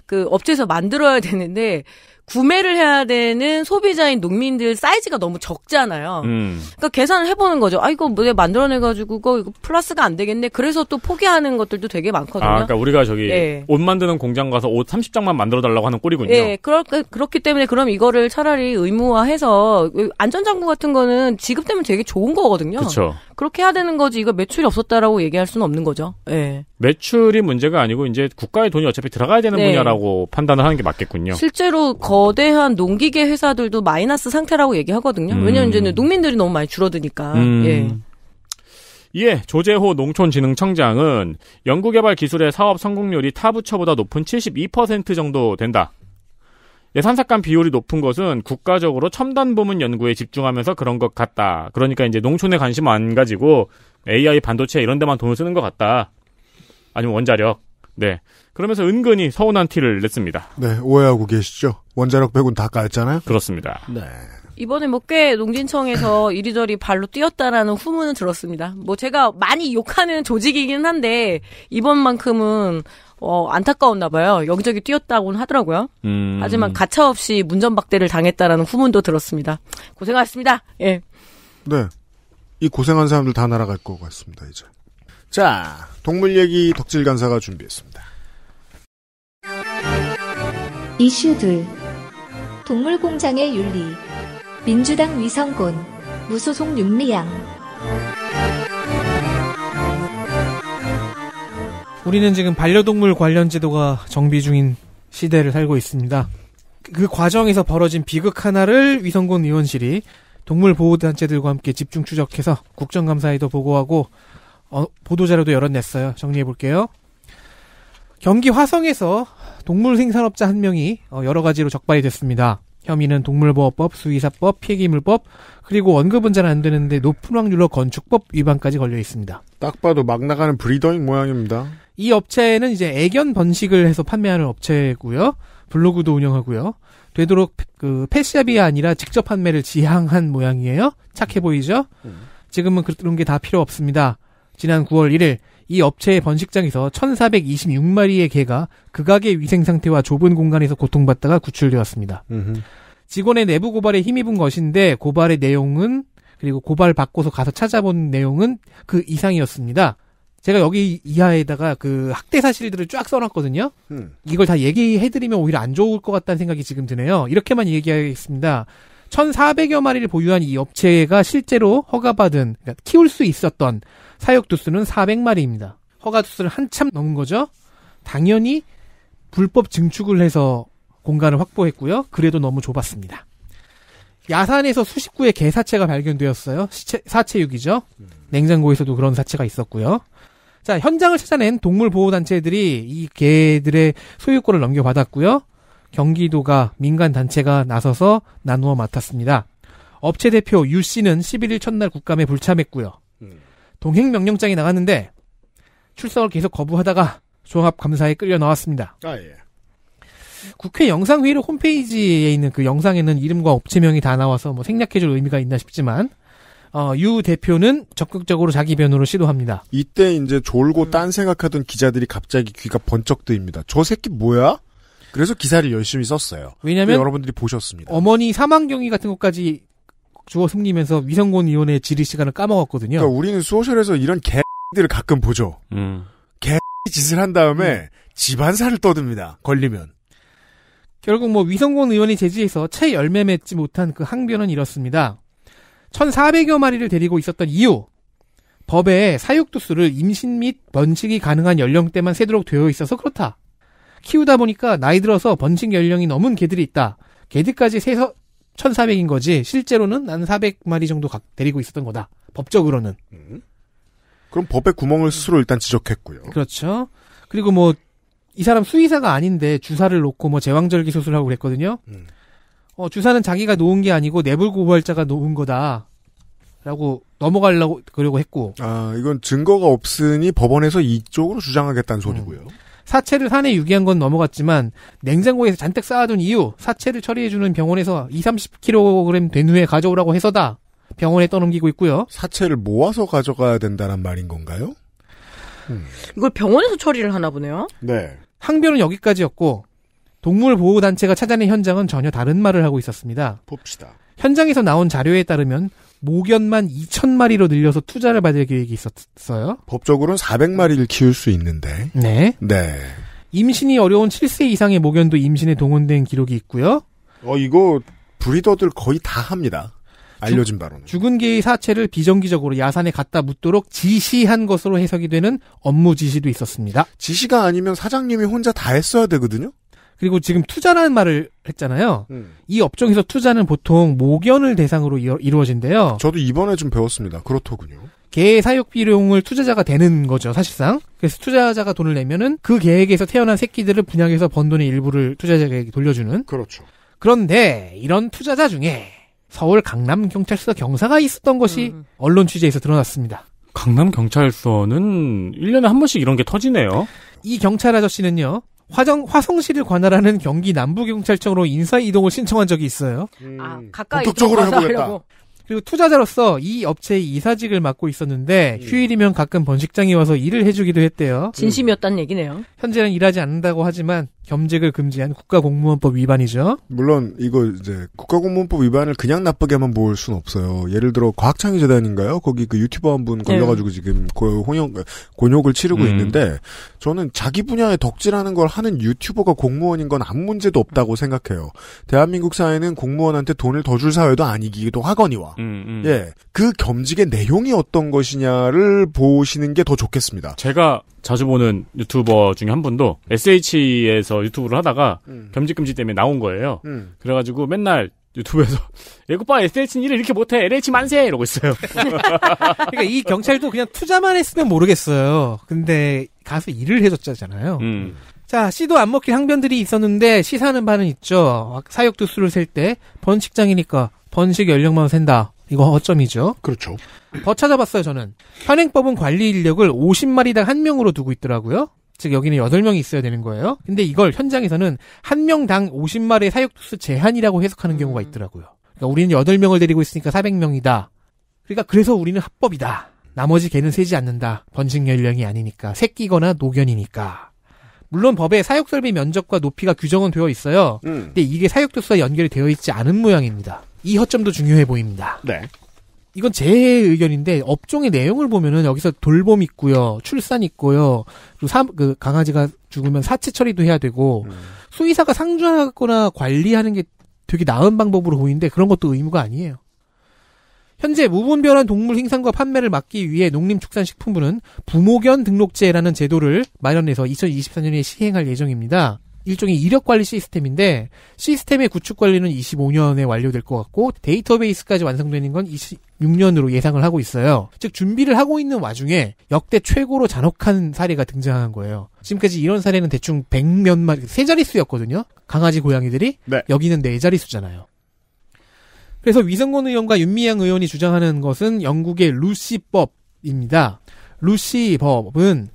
그 업체에서 만들어야 되는데 구매를 해야 되는 소비자인 농민들 사이즈가 너무 적잖아요. 음. 그러니까 계산을 해보는 거죠. 아 이거 뭐 만들어내가지고 이거, 이거 플러스가 안 되겠네. 그래서 또 포기하는 것들도 되게 많거든요. 아, 그러니까 우리가 저기 네. 옷 만드는 공장 가서 옷 30장만 만들어달라고 하는 꼴이군요. 네, 예, 그렇 그렇기 때문에 그럼 이거를 차라리 의무화해서 그 안전장구 같은 거는 지급 되면 되게 좋은 거거든요. 그렇죠. 그렇게 해야 되는 거지 이거 매출이 없었다라고 얘기할 수는 없는 거죠. 예. 매출이 문제가 아니고 이제 국가의 돈이 어차피 들어가야 되는 네. 분야라고 판단을 하는 게 맞겠군요. 실제로 거대한 농기계 회사들도 마이너스 상태라고 얘기하거든요. 음. 왜냐면 이제는 농민들이 너무 많이 줄어드니까. 음. 예. 이 예, 조재호 농촌진흥청장은 연구개발 기술의 사업 성공률이 타 부처보다 높은 72% 정도 된다. 예산삭감 비율이 높은 것은 국가적으로 첨단 보문 연구에 집중하면서 그런 것 같다. 그러니까 이제 농촌에 관심 안 가지고 AI 반도체 이런 데만 돈을 쓰는 것 같다. 아니면 원자력. 네. 그러면서 은근히 서운한 티를 냈습니다. 네, 오해하고 계시죠? 원자력 빼곤 다 깔잖아요? 그렇습니다. 네. 이번에 뭐 꽤 농진청에서 (clears throat) 이리저리 발로 뛰었다라는 후문은 들었습니다. 뭐 제가 많이 욕하는 조직이긴 한데 이번만큼은 어, 안타까웠나 봐요. 여기저기 뛰었다고는 하더라고요. 음. 하지만 가차없이 문전박대를 당했다라는 후문도 들었습니다. 고생하셨습니다. 예. 네. 이 고생한 사람들 다 날아갈 것 같습니다, 이제. 자, 동물 얘기 덕질 간사가 준비했습니다. 이슈 들 동물 공장의 윤리. 민주당 위성군 무소속 윤리양. 우리는 지금 반려동물 관련 제도가 정비 중인 시대를 살고 있습니다. 그 과정에서 벌어진 비극 하나를 위성군 의원실이 동물보호단체들과 함께 집중 추적해서 국정감사에도 보고하고 어, 보도자료도 열어냈어요. 정리해볼게요. 경기 화성에서 동물 생산업자 한 명이 어, 여러 가지로 적발이 됐습니다. 혐의는 동물보호법, 수의사법, 폐기물법, 그리고 원급은잘 안 되는데 높은 확률로 건축법 위반까지 걸려 있습니다. 딱 봐도 막 나가는 브리더인 모양입니다. 이 업체는 이제 애견 번식을 해서 판매하는 업체고요. 블로그도 운영하고요. 되도록 그 펫샵이 아니라 직접 판매를 지향한 모양이에요. 착해 보이죠? 음. 지금은 그런 게 다 필요 없습니다. 지난 9월 1일 이 업체의 번식장에서 1426마리의 개가 극악의 그 위생 상태와 좁은 공간에서 고통받다가 구출되었습니다. 음흠. 직원의 내부 고발에 힘입은 것인데 고발의 내용은 그리고 고발 받고서 가서 찾아본 내용은 그 이상이었습니다. 제가 여기 이하에다가 그 학대 사실들을 쫙 써놨거든요. 음. 이걸 다 얘기해드리면 오히려 안 좋을 것 같다는 생각이 지금 드네요. 이렇게만 얘기하겠습니다. 1,400여 마리를 보유한 이 업체가 실제로 허가받은, 그러니까 키울 수 있었던 사육 두수는 400마리입니다. 허가 두수를 한참 넘은 거죠. 당연히 불법 증축을 해서 공간을 확보했고요. 그래도 너무 좁았습니다. 야산에서 수십 구의 개 사체가 발견되었어요. 시체, 사체육이죠. 음. 냉장고에서도 그런 사체가 있었고요. 자, 현장을 찾아낸 동물보호단체들이 이 개들의 소유권을 넘겨받았고요. 경기도가 민간단체가 나서서 나누어 맡았습니다. 업체 대표 유 씨는 11일 첫날 국감에 불참했고요. 음. 동행명령장이 나갔는데 출석을 계속 거부하다가 종합감사에 끌려 나왔습니다. 아, 예. 국회 영상회의를 홈페이지에 있는 그 영상에는 이름과 업체명이 다 나와서 뭐 생략해줄 의미가 있나 싶지만 어, 유 대표는 적극적으로 자기 변호를 시도합니다. 이때 이제 졸고 음. 딴 생각하던 기자들이 갑자기 귀가 번쩍 뜨입니다. 저 새끼 뭐야? 그래서 기사를 열심히 썼어요. 왜냐면 그 여러분들이 보셨습니다. 어머니 사망 경위 같은 것까지 주어 숨기면서 위성군 의원의 질의 시간을 까먹었거든요. 그러니까 우리는 소셜에서 이런 개들을 가끔 보죠. 음. 개 짓을 한 다음에 음. 집안사를 떠듭니다. 걸리면. 결국 뭐 위성곤 의원이 제지해서 채 열매 맺지 못한 그 항변은 이렇습니다. 1,400여 마리를 데리고 있었던 이유. 법에 사육두수를 임신 및 번식이 가능한 연령대만 세도록 되어 있어서 그렇다. 키우다 보니까 나이 들어서 번식 연령이 넘은 개들이 있다. 개들까지 세서 1,400인 거지 실제로는 난 400마리 정도 데리고 있었던 거다. 법적으로는. 음? 그럼 법의 구멍을 스스로 일단 지적했고요. 그렇죠. 그리고 뭐 이 사람 수의사가 아닌데 주사를 놓고 뭐 제왕절개 수술하고 그랬거든요. 음. 어, 주사는 자기가 놓은 게 아니고 내불고발자가 놓은 거다. 라고 넘어가려고 그러고 했고. 아, 이건 증거가 없으니 법원에서 이쪽으로 주장하겠다는 소리고요. 음. 사체를 산에 유기한 건 넘어갔지만 냉장고에서 잔뜩 쌓아둔 이유 사체를 처리해주는 병원에서 2, 0 30kg 된 후에 가져오라고 해서다. 병원에 떠넘기고 있고요. 사체를 모아서 가져가야 된다는 말인 건가요? 음. 이걸 병원에서 처리를 하나 보네요. 네. 항변은 여기까지였고 동물 보호 단체가 찾아낸 현장은 전혀 다른 말을 하고 있었습니다. 봅시다. 현장에서 나온 자료에 따르면 목연만 2천 마리로 늘려서 투자를 받을 계획이 있었어요. 법적으로는 400마리를 키울 수 있는데. 네. 네. 임신이 어려운 7세 이상의 목연도 임신에 동원된 기록이 있고요. 어 이거 브리더들 거의 다 합니다. 알려진 바로는. 죽은 개의 사체를 비정기적으로 야산에 갖다 묻도록 지시한 것으로 해석이 되는 업무 지시도 있었습니다. 지시가 아니면 사장님이 혼자 다 했어야 되거든요? 그리고 지금 투자라는 말을 했잖아요. 음. 이 업종에서 투자는 보통 모견을 대상으로 이루어진대요. 저도 이번에 좀 배웠습니다. 그렇더군요. 개의 사육 비용을 투자자가 되는 거죠, 사실상. 그래서 투자자가 돈을 내면은 그 계획에서 태어난 새끼들을 분양해서 번 돈의 일부를 투자자에게 돌려주는. 그렇죠. 그런데 이런 투자자 중에 서울 강남 경찰서 경사가 있었던 것이 음. 언론 취재에서 드러났습니다. 강남 경찰서는 1년에 한 번씩 이런 게 터지네요. 이 경찰 아저씨는요. 화정, 화성시를 관할하는 경기 남부경찰청으로 인사 이동을 신청한 적이 있어요. 음, 아, 가까이 본격적으로 해보겠다. 그리고 투자자로서 이 업체의 이사직을 맡고 있었는데 음. 휴일이면 가끔 번식장에 와서 일을 해주기도 했대요. 진심이었다는 얘기네요. 현재는 일하지 않는다고 하지만 겸직을 금지한 국가공무원법 위반이죠. 물론 이거 이제 국가공무원법 위반을 그냥 나쁘게만 볼 수는 없어요. 예를 들어 과학창의재단인가요? 거기 그 유튜버 한분 네. 걸려가지고 네. 지금 고, 용 곤욕을 치르고 음. 있는데 저는 자기 분야에 덕질하는 걸 하는 유튜버가 공무원인 건 아무 문제도 없다고 생각해요. 대한민국 사회는 공무원한테 돈을 더 줄 사회도 아니기도 하거니와 음, 음. 예, 그 겸직의 내용이 어떤 것이냐를 보시는 게 더 좋겠습니다. 제가 자주 보는 유튜버 중에 한 분도 SH에서 해서 유튜브를 하다가 음. 겸직금지 때문에 나온 거예요. 음. 그래가지고 맨날 유튜브에서 예고파 (laughs) SH는 일을 이렇게 못해 LH 만세 이러고 있어요. (laughs) 그러니까 이 경찰도 그냥 투자만 했으면 모르겠어요. 근데 가서 일을 해줬잖아요. 음. 자 씨도 안 먹힐 항변들이 있었는데 시사하는 바는 있죠. 사역도 수를 셀 때 번식장이니까 번식 연령만 센다. 이거 허점이죠. 그렇죠. 더 찾아봤어요, 저는. 현행법은 관리 인력을 50마리당 한 명으로 두고 있더라고요. 즉 여기는 8명이 있어야 되는 거예요. 근데 이걸 현장에서는 한 명당 50마리의 사육투수 제한이라고 해석하는 음. 경우가 있더라고요. 그러니까 우리는 8명을 데리고 있으니까 400명이다. 그러니까 그래서 우리는 합법이다. 나머지 개는 세지 않는다. 번식 연령이 아니니까 새끼거나 노견이니까. 물론 법에 사육설비 면적과 높이가 규정은 되어 있어요. 음. 근데 이게 사육투수와 연결이 되어 있지 않은 모양입니다. 이 허점도 중요해 보입니다. 네. 이건 제 의견인데 업종의 내용을 보면은 여기서 돌봄 있고요, 출산 있고요, 그리고 사, 그 강아지가 죽으면 사체 처리도 해야 되고 음. 수의사가 상주하거나 관리하는 게 되게 나은 방법으로 보이는데 그런 것도 의무가 아니에요. 현재 무분별한 동물 생산과 판매를 막기 위해 농림축산식품부는 부모견 등록제라는 제도를 마련해서 2024년에 시행할 예정입니다. 일종의 이력 관리 시스템인데 시스템의 구축 관리는 25년에 완료될 것 같고 데이터베이스까지 완성되는 건 26년으로 예상을 하고 있어요. 즉 준비를 하고 있는 와중에 역대 최고로 잔혹한 사례가 등장한 거예요. 지금까지 이런 사례는 대충 100몇 만리세 자릿수였거든요. 강아지 고양이들이 네. 여기는 네 자릿수잖아요. 그래서 위성권 의원과 윤미향 의원이 주장하는 것은 영국의 루시법입니다. 루시법은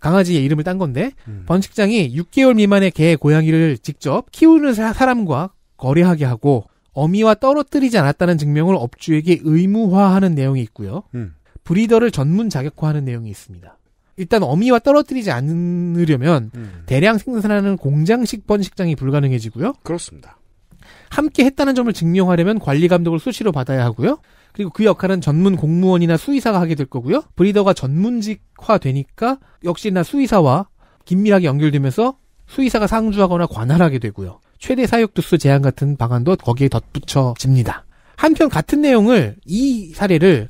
강아지의 이름을 딴 건데 음. 번식장이 6개월 미만의 개 고양이를 직접 키우는 사람과 거래하게 하고 어미와 떨어뜨리지 않았다는 증명을 업주에게 의무화하는 내용이 있고요. 음. 브리더를 전문 자격화하는 내용이 있습니다. 일단 어미와 떨어뜨리지 않으려면 음. 대량 생산하는 공장식 번식장이 불가능해지고요. 그렇습니다. 함께 했다는 점을 증명하려면 관리 감독을 수시로 받아야 하고요. 그리고 그 역할은 전문 공무원이나 수의사가 하게 될 거고요. 브리더가 전문직화 되니까 역시나 수의사와 긴밀하게 연결되면서 수의사가 상주하거나 관할하게 되고요. 최대 사육두수 제한 같은 방안도 거기에 덧붙여집니다. 한편 같은 내용을 이 사례를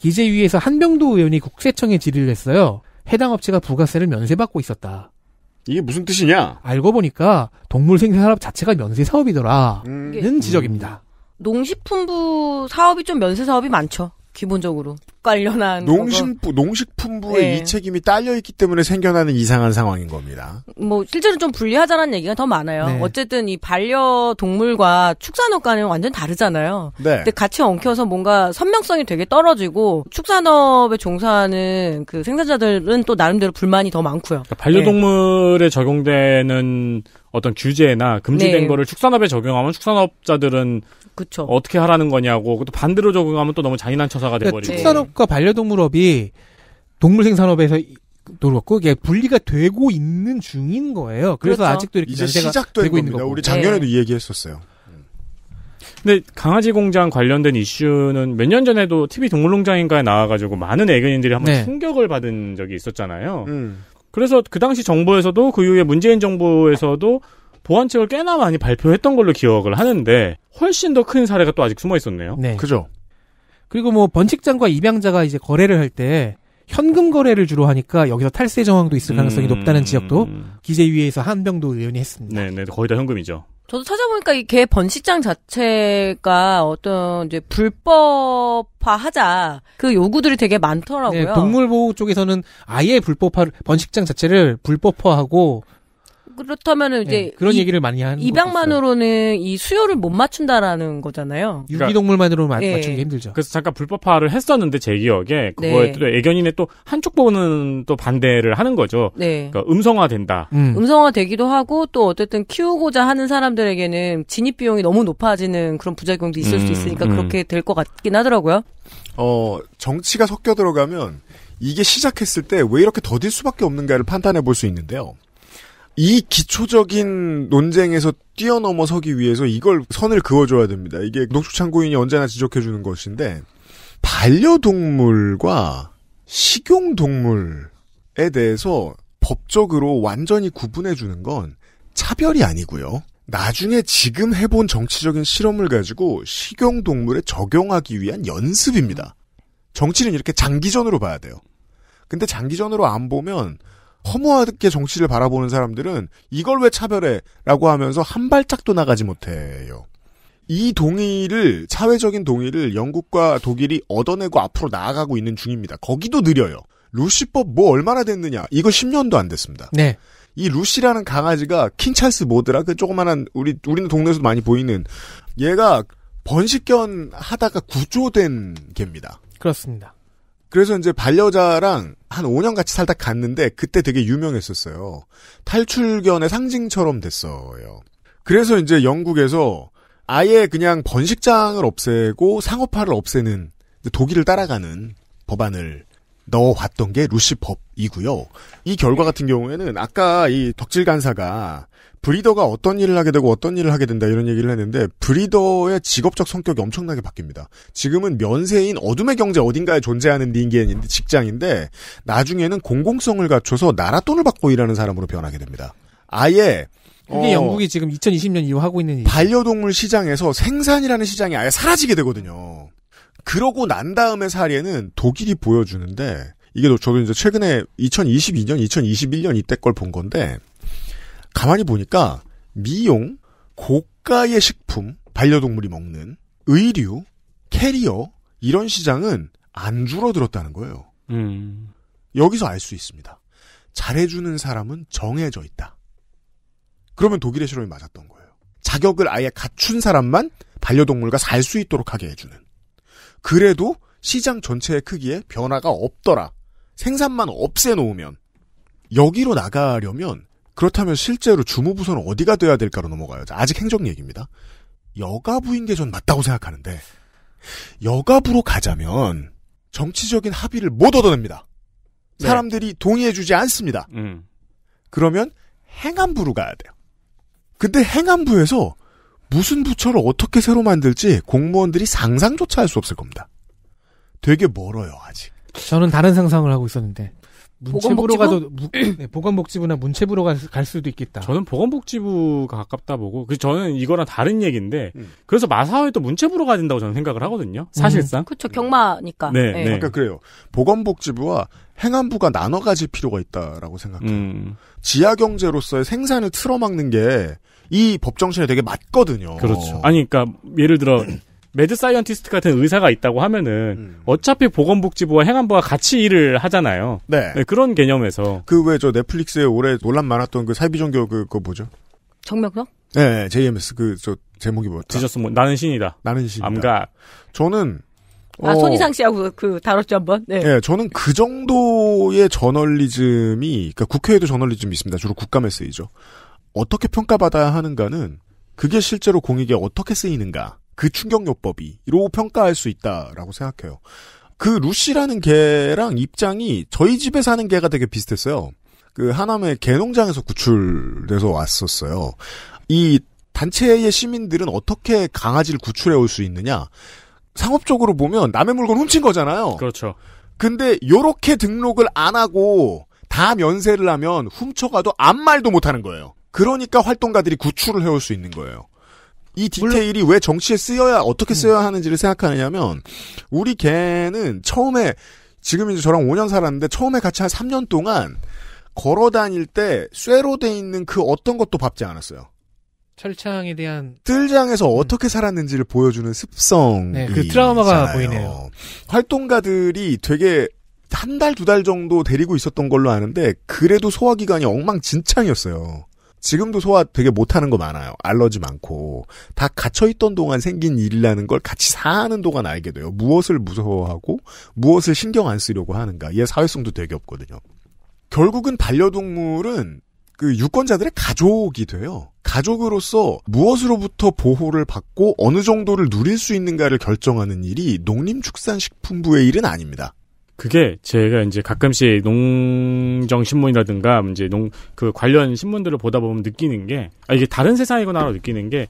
기재위에서 한병도 의원이 국세청에 질의를 했어요. 해당 업체가 부가세를 면세받고 있었다. 이게 무슨 뜻이냐? 알고 보니까 동물 생산업 자체가 면세 사업이더라는 음. 지적입니다. 농식품부 사업이 좀 면세 사업이 많죠. 기본적으로 관련한 농식부 농식품부의 네. 이 책임이 딸려 있기 때문에 생겨나는 이상한 상황인 겁니다. 뭐 실제로 좀 불리하자는 얘기가 더 많아요. 네. 어쨌든 이 반려 동물과 축산업과는 완전 다르잖아요. 네. 근데 같이 엉켜서 뭔가 선명성이 되게 떨어지고 축산업에 종사하는 그 생산자들은 또 나름대로 불만이 더 많고요. 그러니까 반려동물에 적용되는 어떤 규제나 금지된 네. 거를 축산업에 적용하면 축산업자들은 그쵸. 어떻게 하라는 거냐고 또 반대로 적응하면또 너무 잔인한 처사가 그러니까 버리고 축산업과 네. 반려동물업이 동물 생산업에서 놀았고 이게 분리가 되고 있는 중인 거예요. 그래서 그렇죠. 아직도 이렇게 이제 시작되고 있는 거고. 우리 작년에도 네. 이 얘기했었어요. 근데 강아지 공장 관련된 이슈는 몇 년 전에도 TV 동물농장인가에 나와가지고 많은 애견인들이 한번 네. 충격을 받은 적이 있었잖아요. 음. 그래서 그 당시 정부에서도 그 이후에 문재인 정부에서도 보안책을 꽤나 많이 발표했던 걸로 기억을 하는데 훨씬 더 큰 사례가 또 아직 숨어 있었네요. 네. 그죠. 그리고 뭐 번식장과 입양자가 이제 거래를 할 때 현금 거래를 주로 하니까 여기서 탈세 정황도 있을 가능성이 음... 높다는 지적도 기재위에서 한병도 의원이 했습니다. 네, 네, 거의 다 현금이죠. 저도 찾아보니까 이 개 번식장 자체가 어떤 이제 불법화하자 그 요구들이 되게 많더라고요. 네, 동물 보호 쪽에서는 아예 불법화 번식장 자체를 불법화하고 그렇다면 은 이제 네, 그런 이, 얘기를 많이 하는 입양만으로는 이 수요를 못 맞춘다라는 거잖아요. 유기동물만으로 그 네. 맞추기 힘들죠. 그래서 잠깐 불법화를 했었는데 제 기억에 그거에 네. 또 애견인의 또 한쪽 보는 또 반대를 하는 거죠. 네. 그러니까 음성화된다. 음. 성화되기도 하고 또 어쨌든 키우고자 하는 사람들에게는 진입 비용이 너무 높아지는 그런 부작용도 있을 음, 수 있으니까 음. 그렇게 될 것 같긴 하더라고요. 어 정치가 섞여 들어가면 이게 시작했을 때 왜 이렇게 더딜 수밖에 없는가를 판단해 볼 수 있는데요. 이 기초적인 논쟁에서 뛰어넘어서기 위해서 이걸 선을 그어줘야 됩니다. 이게 농축창고인이 언제나 지적해주는 것인데 반려동물과 식용동물에 대해서 법적으로 완전히 구분해주는 건 차별이 아니고요. 나중에 지금 해본 정치적인 실험을 가지고 식용동물에 적용하기 위한 연습입니다. 정치는 이렇게 장기전으로 봐야 돼요. 근데 장기전으로 안 보면 허무하게 정치를 바라보는 사람들은 이걸 왜 차별해? 라고 하면서 한 발짝도 나가지 못해요. 이 동의를, 사회적인 동의를 영국과 독일이 얻어내고 앞으로 나아가고 있는 중입니다. 거기도 느려요. 루시법 뭐 얼마나 됐느냐? 이거 10년도 안 됐습니다. 네. 이 루시라는 강아지가 킹찰스 모드라 그 조그만한 우리 우리는 동네에서 많이 보이는 얘가 번식견 하다가 구조된 개입니다. 그렇습니다. 그래서 이제 반려자랑 한 5년 같이 살다 갔는데 그때 되게 유명했었어요. 탈출견의 상징처럼 됐어요. 그래서 이제 영국에서 아예 그냥 번식장을 없애고 상업화를 없애는 독일을 따라가는 법안을 넣어왔던 게 루시 법이고요. 이 결과 같은 경우에는 아까 이 덕질 간사가 브리더가 어떤 일을 하게 되고 어떤 일을 하게 된다 이런 얘기를 했는데 브리더의 직업적 성격이 엄청나게 바뀝니다. 지금은 면세인 어둠의 경제 어딘가에 존재하는 닌겐인데 직장인데 나중에는 공공성을 갖춰서 나라 돈을 받고 일하는 사람으로 변하게 됩니다. 아예 그게 어, 영국이 지금 2020년 이후 하고 있는 반려동물 시장에서 생산이라는 시장이 아예 사라지게 되거든요. 그러고 난 다음에 사례는 독일이 보여주는데 이게 저도 이제 최근에 2022년, 2021년 이때 걸 본 건데 가만히 보니까 미용, 고가의 식품, 반려동물이 먹는 의류, 캐리어 이런 시장은 안 줄어들었다는 거예요. 음. 여기서 알 수 있습니다. 잘해주는 사람은 정해져 있다. 그러면 독일의 실험이 맞았던 거예요. 자격을 아예 갖춘 사람만 반려동물과 살 수 있도록 하게 해주는. 그래도 시장 전체의 크기에 변화가 없더라. 생산만 없애놓으면. 여기로 나가려면 그렇다면 실제로 주무부서는 어디가 돼야 될까로 넘어가요. 아직 행정 얘기입니다. 여가부인 게 전 맞다고 생각하는데 여가부로 가자면 정치적인 합의를 못 얻어냅니다. 네. 사람들이 동의해주지 않습니다. 음. 그러면 행안부로 가야 돼요. 근데 행안부에서 무슨 부처를 어떻게 새로 만들지 공무원들이 상상조차 할 수 없을 겁니다. 되게 멀어요, 아직. 저는 다른 상상을 하고 있었는데. 문체부로 가도 무, 네, 보건복지부나 문체부로 갈, 갈, 수도 있겠다. 저는 보건복지부가 가깝다 보고 그 저는 이거랑 다른 얘기인데 음. 그래서 마사회에또 문체부로 가야 된다고 저는 생각을 하거든요. 음. 사실상. 음. 그렇죠. 경마니까. 네, 네. 네. 그러니까 그래요. 보건복지부와 행안부가 나눠 가질 필요가 있다라고 생각해요. 음. 지하 경제로서의 생산을 틀어막는 게 이 법정신에 되게 맞거든요. 그렇죠. 어. 아니 그러니까 예를 들어 매드 사이언티스트 같은 의사가 있다고 하면은 음. 어차피 보건복지부와 행안부와 같이 일을 하잖아요. 네. 네 그런 개념에서 그 왜 저 넷플릭스에 올해 논란 많았던 그 사이비종교 그, 그거 뭐죠? 정명석? 네, 네 JMS 그 저 제목이 뭐였죠? 뒤졌으면 나는 신이다. 나는 신이다. 암가. 저는 아, 어. 손희상 씨하고 그, 그 다뤘죠 한번. 네. 예, 저는 그 정도의 저널리즘이 그러니까 국회에도 저널리즘이 있습니다. 주로 국가 메시죠 어떻게 평가받아야 하는가는 그게 실제로 공익에 어떻게 쓰이는가. 그 충격요법이로 평가할 수 있다라고 생각해요. 그 루시라는 개랑 입장이 저희 집에 사는 개가 되게 비슷했어요. 그 하남의 개농장에서 구출돼서 왔었어요. 이 단체의 시민들은 어떻게 강아지를 구출해 올 수 있느냐? 상업적으로 보면 남의 물건 훔친 거잖아요. 그렇죠. 근데 요렇게 등록을 안 하고 다 면세를 하면 훔쳐가도 아무 말도 못 하는 거예요. 그러니까 활동가들이 구출을 해올 수 있는 거예요. 이 디테일이 왜 정치에 쓰여야 어떻게 음. 쓰여야 하는지를 생각하느냐면 우리 개는 처음에 지금 이제 저랑 5년 살았는데 처음에 같이 한 3년 동안 걸어 다닐 때 쇠로 돼 있는 그 어떤 것도 밟지 않았어요. 철창에 대한 뜰장에서 음. 어떻게 살았는지를 보여주는 습성. 네, 그 트라우마가 보이네요. 활동가들이 되게 한 달, 두 달 정도 데리고 있었던 걸로 아는데 그래도 소화 기관이 엉망진창이었어요. 지금도 소화 되게 못하는 거 많아요. 알러지 많고 다 갇혀 있던 동안 생긴 일이라는 걸 같이 사는 동안 알게 돼요. 무엇을 무서워하고 무엇을 신경 안 쓰려고 하는가. 얘 사회성도 되게 없거든요. 결국은 반려동물은 그 유권자들의 가족이 돼요. 가족으로서 무엇으로부터 보호를 받고 어느 정도를 누릴 수 있는가를 결정하는 일이 농림축산식품부의 일은 아닙니다. 그게 제가 이제 가끔씩 농정 신문이라든가 뭐 이제 농 그 관련 신문들을 보다 보면 느끼는 게 아, 이게 다른 세상이구나라고 느끼는 게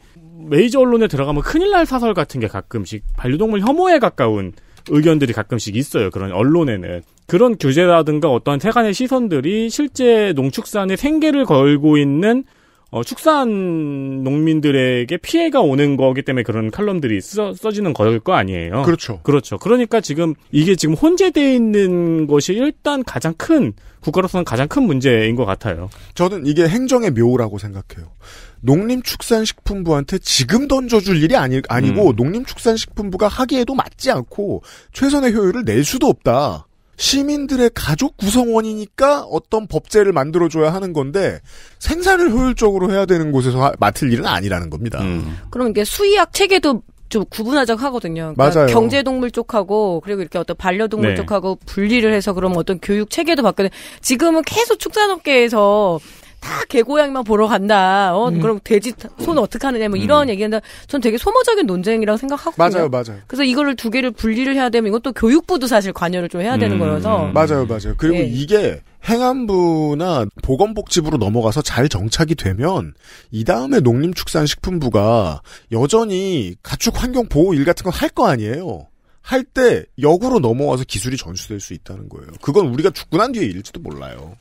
메이저 언론에 들어가면 큰일 날 사설 같은 게 가끔씩 반려동물 혐오에 가까운 의견들이 가끔씩 있어요. 그런 언론에는 그런 규제라든가 어떠한 세간의 시선들이 실제 농축산의 생계를 걸고 있는 어, 축산 농민들에게 피해가 오는 거기 때문에 그런 칼럼들이 써, 써지는 거일 거 아니에요. 그렇죠. 그렇죠. 그러니까 지금 이게 지금 혼재되어 있는 것이 일단 가장 큰 국가로서는 가장 큰 문제인 것 같아요. 저는 이게 행정의 묘라고 생각해요. 농림축산식품부한테 지금 던져줄 일이 아니, 아니고 음. 농림축산식품부가 하기에도 맞지 않고 최선의 효율을 낼 수도 없다. 시민들의 가족 구성원이니까 어떤 법제를 만들어줘야 하는 건데 생산을 효율적으로 해야 되는 곳에서 맡을 일은 아니라는 겁니다. 음. 그럼 이게 수의학 체계도 좀 구분하자고 하거든요. 그러니까 맞아요. 경제동물 쪽하고 그리고 이렇게 어떤 반려동물 네. 쪽하고 분리를 해서 그럼 어떤 교육 체계도 바뀌는 지금은 계속 축산업계에서 다 개고양이만 보러 간다. 어, 음. 그럼 돼지 손 어떻게 하느냐, 뭐 이런 음. 얘기인데, 전 되게 소모적인 논쟁이라고 생각하고. 맞아요, 맞아요. 그래서 이거를 두 개를 분리를 해야 되면 이것도 교육부도 사실 관여를 좀 해야 되는 음. 거여서. 맞아요, 맞아요. 그리고 예. 이게 행안부나 보건복지부로 넘어가서 잘 정착이 되면 이 다음에 농림축산식품부가 여전히 가축 환경 보호 일 같은 건 할 거 아니에요. 할 때 역으로 넘어와서 기술이 전수될 수 있다는 거예요. 그건 우리가 죽고 난뒤에 일지도 몰라요.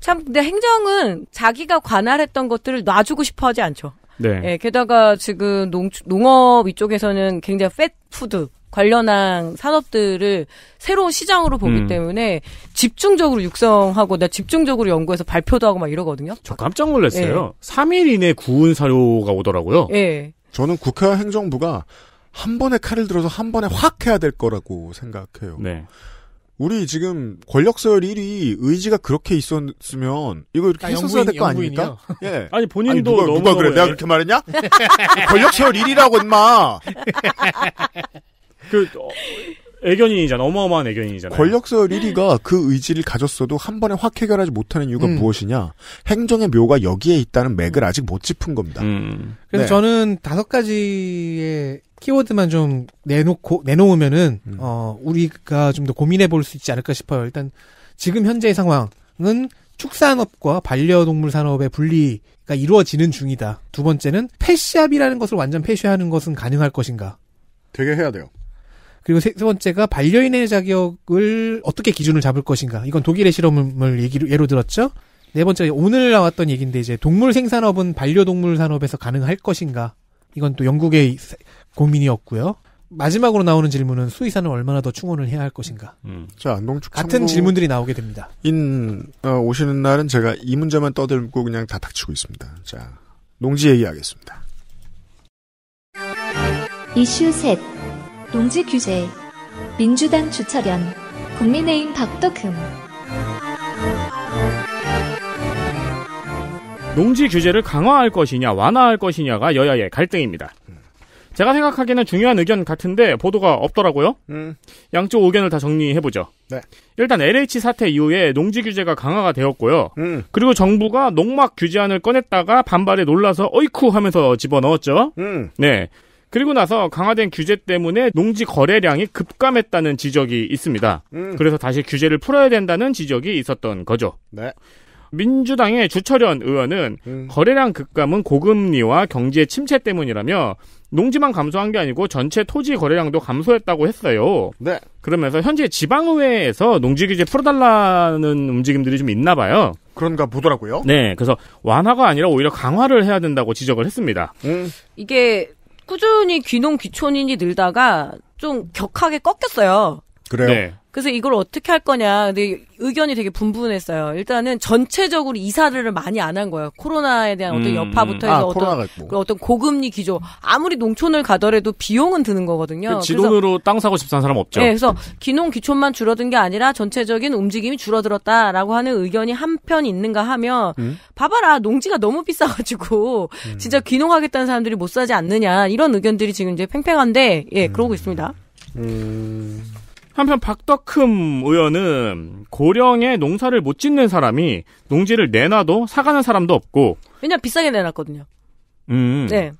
참 근데 행정은 자기가 관할했던 것들을 놔주고 싶어 하지 않죠. 네. 예, 게다가 지금 농, 농업 이쪽에서는 굉장히 팻푸드 관련한 산업들을 새로운 시장으로 보기 음. 때문에 집중적으로 육성하고 나 집중적으로 연구해서 발표도 하고 막 이러거든요. 저 깜짝 놀랐어요. 예. 3일 이내 구운 사료가 오더라고요. 예. 저는 국회와 행정부가 한 번에 칼을 들어서 한 번에 확 해야 될 거라고 생각해요. 네. 우리 지금 권력 서열 1위 의지가 그렇게 있었으면 이거 이렇게 그러니까 했었어야 될 거 아닙니까? 예. 아니 본인도 아니, 누가, 누가 그래? 내가 예. 그렇게 말했냐? (laughs) 권력 서열 1위라고 인마. 그 어, 애견인이잖아. 어마어마한 애견인이잖아. 권력서 리리가 그 의지를 가졌어도 한 번에 확 해결하지 못하는 이유가 음. 무엇이냐? 행정의 묘가 여기에 있다는 맥을 음. 아직 못 짚은 겁니다. 음. 그래서 네. 저는 다섯 가지의 키워드만 좀 내놓고 내놓으면은 음. 어 우리가 좀 더 고민해 볼 수 있지 않을까 싶어요. 일단 지금 현재의 상황은 축산업과 반려동물 산업의 분리가 이루어지는 중이다. 두 번째는 펫샵이라는 것을 완전 폐쇄하는 것은 가능할 것인가? 되게 해야 돼요. 그리고 세, 세, 번째가 반려인의 자격을 어떻게 기준을 잡을 것인가. 이건 독일의 실험을 얘기로, 예로 들었죠. 네 번째 오늘 나왔던 얘기인데 이제 동물 생산업은 반려동물 산업에서 가능할 것인가. 이건 또 영국의 고민이었고요. 마지막으로 나오는 질문은 수의사는 얼마나 더 충원을 해야 할 것인가. 음. 자, 안축 같은 질문들이 나오게 됩니다. 인 어, 오시는 날은 제가 이 문제만 떠들고 그냥 다 닥치고 있습니다. 자, 농지 얘기하겠습니다. 이슈 셋. 농지 규제, 민주당 주철현, 국민의힘 박덕흠. 농지 규제를 강화할 것이냐 완화할 것이냐가 여야의 갈등입니다. 제가 생각하기에는 중요한 의견 같은데 보도가 없더라고요. 음. 양쪽 의견을 다 정리해보죠. 네. 일단 LH 사태 이후에 농지 규제가 강화가 되었고요. 음. 그리고 정부가 농막 규제안을 꺼냈다가 반발에 놀라서 어이쿠 하면서 집어넣었죠. 음. 네. 그리고 나서 강화된 규제 때문에 농지 거래량이 급감했다는 지적이 있습니다. 음. 그래서 다시 규제를 풀어야 된다는 지적이 있었던 거죠. 네. 민주당의 주철현 의원은 음. 거래량 급감은 고금리와 경제 침체 때문이라며 농지만 감소한 게 아니고 전체 토지 거래량도 감소했다고 했어요. 네. 그러면서 현재 지방의회에서 농지 규제 풀어달라는 움직임들이 좀 있나 봐요. 그런가 보더라고요. 네. 그래서 완화가 아니라 오히려 강화를 해야 된다고 지적을 했습니다. 음. 이게 꾸준히 귀농 귀촌인이 늘다가 좀 격하게 꺾였어요. 그래요? 네. 그래서 이걸 어떻게 할 거냐. 근데 의견이 되게 분분했어요. 일단은 전체적으로 이사를 많이 안 한 거예요. 코로나에 대한 어떤 음, 여파부터 아, 해서 아, 어떤 그 어떤 고금리 기조. 아무리 농촌을 가더라도 비용은 드는 거거든요. 그 지돈으로 땅 사고 싶은 사람 없죠. 네, 그래서 기농 기촌만 줄어든 게 아니라 전체적인 움직임이 줄어들었다라고 하는 의견이 한편 있는가 하면 음? 봐봐라 농지가 너무 비싸가지고 음. 진짜 귀농하겠다는 사람들이 못 사지 않느냐 이런 의견들이 지금 이제 팽팽한데 예 그러고 있습니다. 음. 한편 박덕흠 의원은 고령에 농사를 못 짓는 사람이 농지를 내놔도 사가는 사람도 없고 왜냐 비싸게 내놨거든요. 음. 네.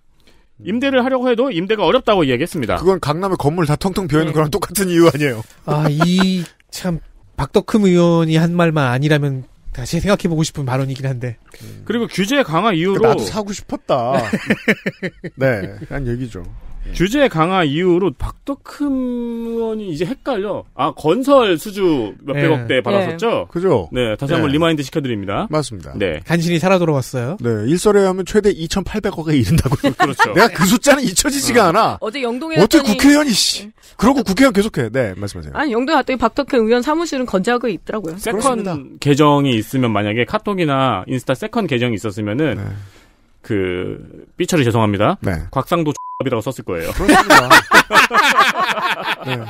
임대를 하려고 해도 임대가 어렵다고 이야기했습니다. 그건 강남에 건물 다 텅텅 비어있는 네. 거랑 똑같은 이유 아니에요. 아, 이, 참, 박덕흠 의원이 한 말만 아니라면 다시 생각해보고 싶은 발언이긴 한데. 그리고 규제 강화 이후로. 그러니까 나도 사고 싶었다. (laughs) 네. 한 얘기죠. 규제 예. 강화 이후로 박덕흠 의원이 이제 헷갈려. 아 건설 수주 몇백억대 네. 네. 받았었죠. 그죠. 네 다시 한번 네. 리마인드 시켜드립니다. 맞습니다. 네 간신히 살아 돌아왔어요. 네 일설에 하면 최대 2,800억에 이른다고요. (laughs) 그렇죠. 내가 그 숫자는 잊혀지지가 어. 않아. 어제 영동에 어떻게 갔더니... 국회의원이 씨 네. 그러고 국회의원 계속해. 네 말씀하세요. 아니 영동에 갔더니 박덕흠 의원 사무실은 건재하고 있더라고요. 세컨 그렇습니다. 계정이 있으면 만약에 카톡이나 인스타 세컨 계정이 있었으면은. 네. 그 삐처리 죄송합니다. 네. 곽상도 이라고 썼을 거예요. 그렇습니다. (laughs) 네.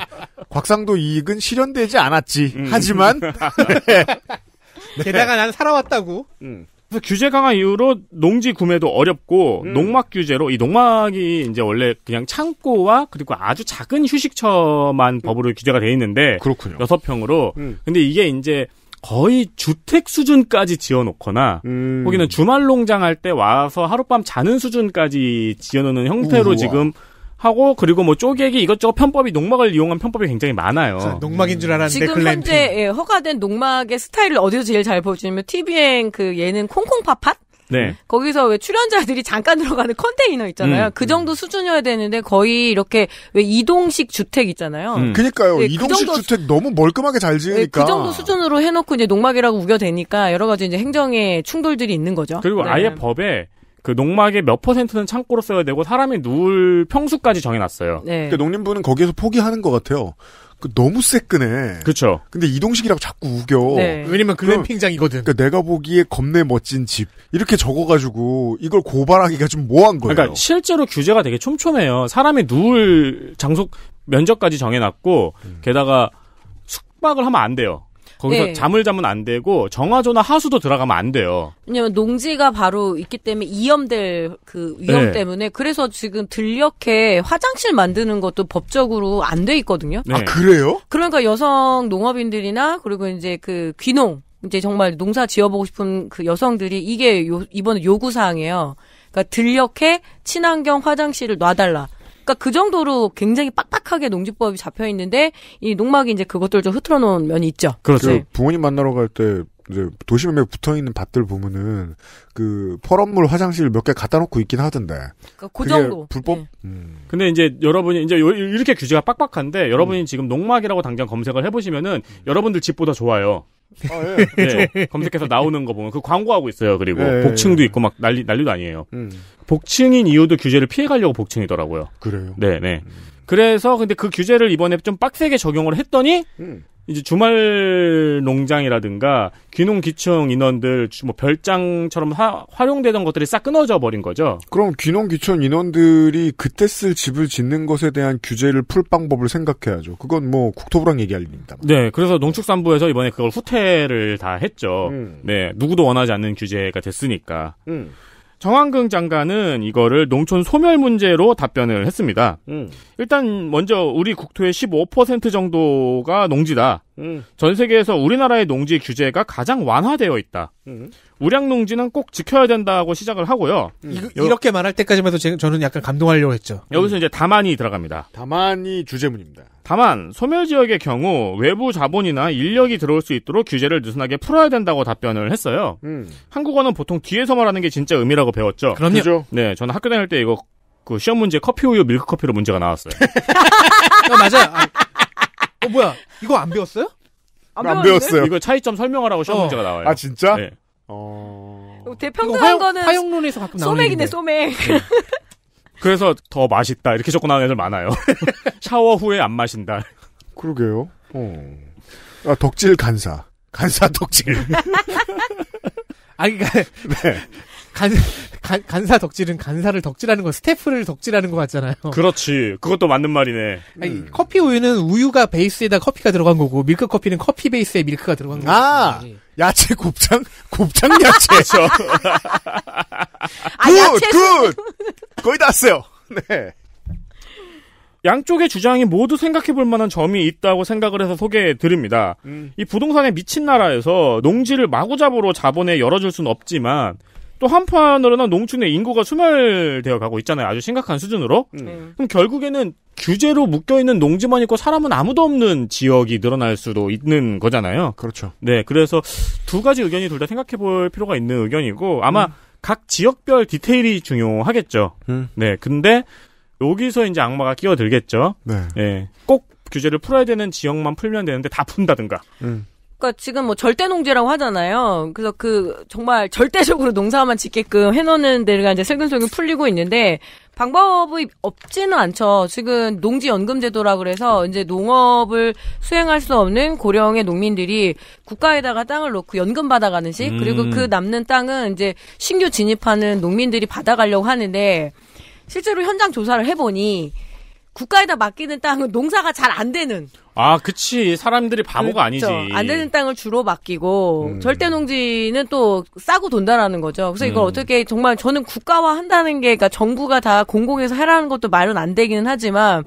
곽상도 이익은 실현되지 않았지. 음. 하지만 (laughs) 네. 네. 게다가 난 살아왔다고. 음. 그래서 규제 강화 이후로 농지 구매도 어렵고 음. 농막 규제로 이 농막이 이제 원래 그냥 창고와 그리고 아주 작은 휴식처만 음. 법으로 규제가 돼 있는데 그렇군요. 여섯 평으로. 음. 근데 이게 이제 거의 주택 수준까지 지어놓거나 음. 거기는 주말 농장 할 때 와서 하룻밤 자는 수준까지 지어놓는 형태로 우와. 지금 하고 그리고 뭐 쪼개기 이것저것 편법이 농막을 이용한 편법이 굉장히 많아요. 농막인 줄 알았는데 지금 글램핑. 현재 예, 허가된 농막의 스타일을 어디서 제일 잘 보여주냐면 TVN 그 예능 콩콩팥팥 네. 거기서 왜 출연자들이 잠깐 들어가는 컨테이너 있잖아요. 음. 그 정도 수준이어야 되는데 거의 이렇게 왜 이동식 주택 있잖아요. 음. 그니까요. 네, 그 이동식 그 정도, 주택 너무 멀끔하게 잘 지으니까. 네, 그 정도 수준으로 해놓고 이제 농막이라고 우겨대니까 여러 가지 이제 행정의 충돌들이 있는 거죠. 그리고 네. 아예 법에 그 농막의 몇 퍼센트는 창고로 써야 되고 사람이 누울 평수까지 정해놨어요. 네. 그러니까 농림부는 거기에서 포기하는 것 같아요. 그 너무 새끈해. 그렇죠. 근데 이동식이라고 자꾸 우겨. 네. 왜냐면 글램핑장이거든. 그러니까 내가 보기에 겁내 멋진 집 이렇게 적어가지고 이걸 고발하기가 좀 모한 거예요. 그러니까 실제로 규제가 되게 촘촘해요. 사람이 누울 장소 면적까지 정해놨고 음. 게다가 숙박을 하면 안 돼요. 거기서 네. 잠을 자면 안 되고 정화조나 하수도 들어가면 안 돼요. 왜냐면 농지가 바로 있기 때문에 이염될 그 위험 네. 때문에 그래서 지금 들녘에 화장실 만드는 것도 법적으로 안 돼 있거든요. 네. 아 그래요? 그러니까 여성 농업인들이나 그리고 이제 그 귀농 이제 정말 농사 지어보고 싶은 그 여성들이 이게 요, 이번 요구 사항이에요. 그러니까 들녘에 친환경 화장실을 놔달라. 그러니까 그 정도로 굉장히 빡빡하게 농지법이 잡혀 있는데 이 농막이 이제 그것들 좀 흐트러 놓은 면이 있죠. 그렇죠. 네. 부모님 만나러 갈 때 이제 도심에 붙어 있는 밭들 보면은 그 펄업물 화장실 몇 개 갖다 놓고 있긴 하던데. 그러니까 그정 불법. 네. 음. 근데 이제 여러분이 이제 요, 이렇게 규제가 빡빡한데 여러분이 음. 지금 농막이라고 당장 검색을 해보시면은 음. 여러분들 집보다 좋아요. 아, 예. (laughs) 그 검색해서 나오는 거 보면 그 광고하고 있어요. 그리고 예, 예 복층도 예. 있고 막 난리 난리도 아니에요. 음. 복층인 이유도 규제를 피해가려고 복층이더라고요. 그래요. 네, 네. 음. 그래서 근데 그 규제를 이번에 좀 빡세게 적용을 했더니 음. 이제 주말 농장이라든가 귀농 귀촌 인원들 뭐 별장처럼 하, 활용되던 것들이 싹 끊어져 버린 거죠. 그럼 귀농 귀촌 인원들이 그때 쓸 집을 짓는 것에 대한 규제를 풀 방법을 생각해야죠. 그건 뭐 국토부랑 얘기할 일입니다. 네, 그래서 농축산부에서 이번에 그걸 후퇴를 다 했죠. 음. 네, 누구도 원하지 않는 규제가 됐으니까. 음. 정한근 장관은 이거를 농촌 소멸 문제로 답변을 했습니다. 음. 일단 먼저 우리 국토의 15% 정도가 농지다. 음. 전 세계에서 우리나라의 농지 규제가 가장 완화되어 있다. 음. 우량 농지는 꼭 지켜야 된다고 시작을 하고요. 음. 이, 렇게 말할 때까지만 해도 저는 약간 감동하려고 했죠. 여기서 이제 다만이 들어갑니다. 다만이 주제문입니다. 다만 소멸 지역의 경우 외부 자본이나 인력이 들어올 수 있도록 규제를 느슨하게 풀어야 된다고 답변을 했어요. 음. 한국어는 보통 뒤에서 말하는 게 진짜 의미라고 배웠죠. 그럼요. 그죠? 네, 저는 학교 다닐 때 이거 그 시험 문제 커피 우유 밀크 커피로 문제가 나왔어요. (laughs) 어, 맞아요. 아, 어 뭐야? 이거 안 배웠어요? 안, 안 배웠어요. 이거 차이점 설명하라고 시험 어. 문제가 나와요. 아 진짜? 네. 어... 대평등한 거는 화용론에서 가끔 소맥이네 소맥. 네. 그래서 더 맛있다 이렇게 접근하는 애들 많아요. (laughs) 샤워 후에 안 마신다. 그러게요. 어. 아, 덕질 간사. 간사 덕질. (laughs) 아, 그니까. (laughs) 네. 간, 간, 간사 덕질은 간사를 덕질하는 거, 스태프를 덕질하는 거 같잖아요. 그렇지. 그것도 맞는 말이네. 아니, 음. 커피 우유는 우유가 베이스에다 커피가 들어간 거고, 밀크 커피는 커피 베이스에 밀크가 들어간 거고. 아! 거거 야채 곱창? 곱창 야채죠. (laughs) 그렇죠. (laughs) 아, 야 굿! 거의 다 왔어요. 네. 양쪽의 주장이 모두 생각해 볼 만한 점이 있다고 생각을 해서 소개해 드립니다. 음. 이 부동산에 미친 나라에서 농지를 마구잡으로 자본에 열어줄 순 없지만 또 한편으로는 농촌의 인구가 소멸되어 가고 있잖아요. 아주 심각한 수준으로. 음. 네. 그럼 결국에는 규제로 묶여있는 농지만 있고 사람은 아무도 없는 지역이 늘어날 수도 있는 거잖아요. 그렇죠. 네. 그래서 두 가지 의견이 둘 다 생각해 볼 필요가 있는 의견이고 아마 음. 각 지역별 디테일이 중요하겠죠. 음. 네. 근데 여기서 이제 악마가 끼어들겠죠. 네. 네. 꼭 규제를 풀어야 되는 지역만 풀면 되는데 다 푼다든가. 음. 그러니까 지금 뭐 절대 농지라고 하잖아요. 그래서 그 정말 절대적으로 농사만 짓게끔 해놓는 데가 이제 슬근슬근 풀리고 있는데 방법이 없지는 않죠. 지금 농지연금제도라 그래서 이제 농업을 수행할 수 없는 고령의 농민들이 국가에다가 땅을 놓고 연금 받아가는 식 그리고 음. 그 남는 땅은 이제 신규 진입하는 농민들이 받아가려고 하는데 실제로 현장 조사를 해보니 국가에다 맡기는 땅은 농사가 잘 안 되는. 아, 그치. 사람들이 바보가 그렇죠. 아니지. 안 되는 땅을 주로 맡기고 음. 절대 농지는 또 싸고 돈다라는 거죠. 그래서 이걸 음. 어떻게 정말 저는 국가화 한다는 게 그러니까 정부가 다 공공에서 해라는 것도 말은 안 되기는 하지만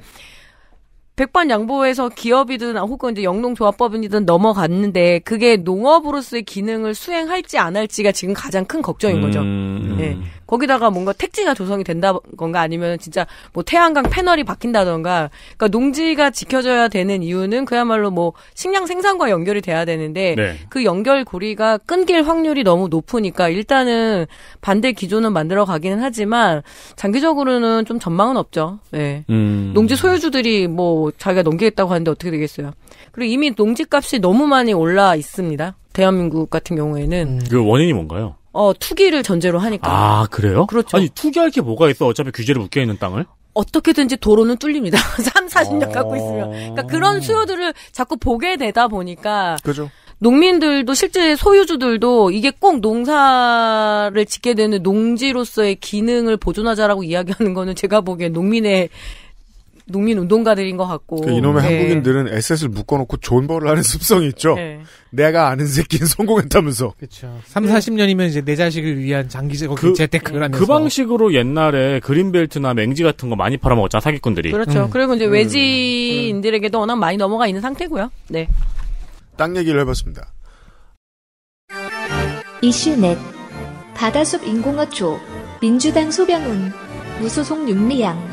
백반 양보에서 기업이든 혹은 이제 영농조합법이든 넘어갔는데 그게 농업으로서의 기능을 수행할지 안 할지가 지금 가장 큰 걱정인 거죠. 음. 네. 거기다가 뭔가 택지가 조성이 된다건가 아니면 진짜 뭐 태양광 패널이 바뀐다던가 그러니까 농지가 지켜져야 되는 이유는 그야말로 뭐 식량 생산과 연결이 돼야 되는데 네. 그 연결 고리가 끊길 확률이 너무 높으니까 일단은 반대 기조는 만들어 가기는 하지만 장기적으로는 좀 전망은 없죠. 네. 음. 농지 소유주들이 뭐 자기가 넘기겠다고 하는데 어떻게 되겠어요? 그리고 이미 농지값이 너무 많이 올라 있습니다. 대한민국 같은 경우에는 음. 그 원인이 뭔가요? 어, 투기를 전제로 하니까. 아, 그래요? 그렇죠. 아니, 투기할 게 뭐가 있어? 어차피 규제를 묶여 있는 땅을? 어떻게든지 도로는 뚫립니다. 3, (laughs) 40년 어. 갖고 있으면. 그러니까 그런 수요들을 자꾸 보게 되다 보니까. 그죠. 농민들도 실제 소유주들도 이게 꼭 농사를 짓게 되는 농지로서의 기능을 보존하자라고 이야기하는 거는 제가 보기엔 농민의 농민 운동가들인 것 같고. 그 이놈의 네. 한국인들은 에셋를 묶어놓고 존버를 하는 습성이 있죠. 네. 내가 아는 새끼는 성공했다면서. 그렇죠. 3, 40년이면 이제 내 자식을 위한 장기적 그, 재테크를 하면서. 그 방식으로 옛날에 그린벨트나 맹지 같은 거 많이 팔아먹었잖아 사기꾼들이. 그렇죠. 음. 그리고 이제 음. 외지인들에게도 워낙 많이 넘어가 있는 상태고요. 네. 땅 얘기를 해봤습니다. 이슈넷 바다숲 인공어초 민주당 소병훈 무소속 윤리양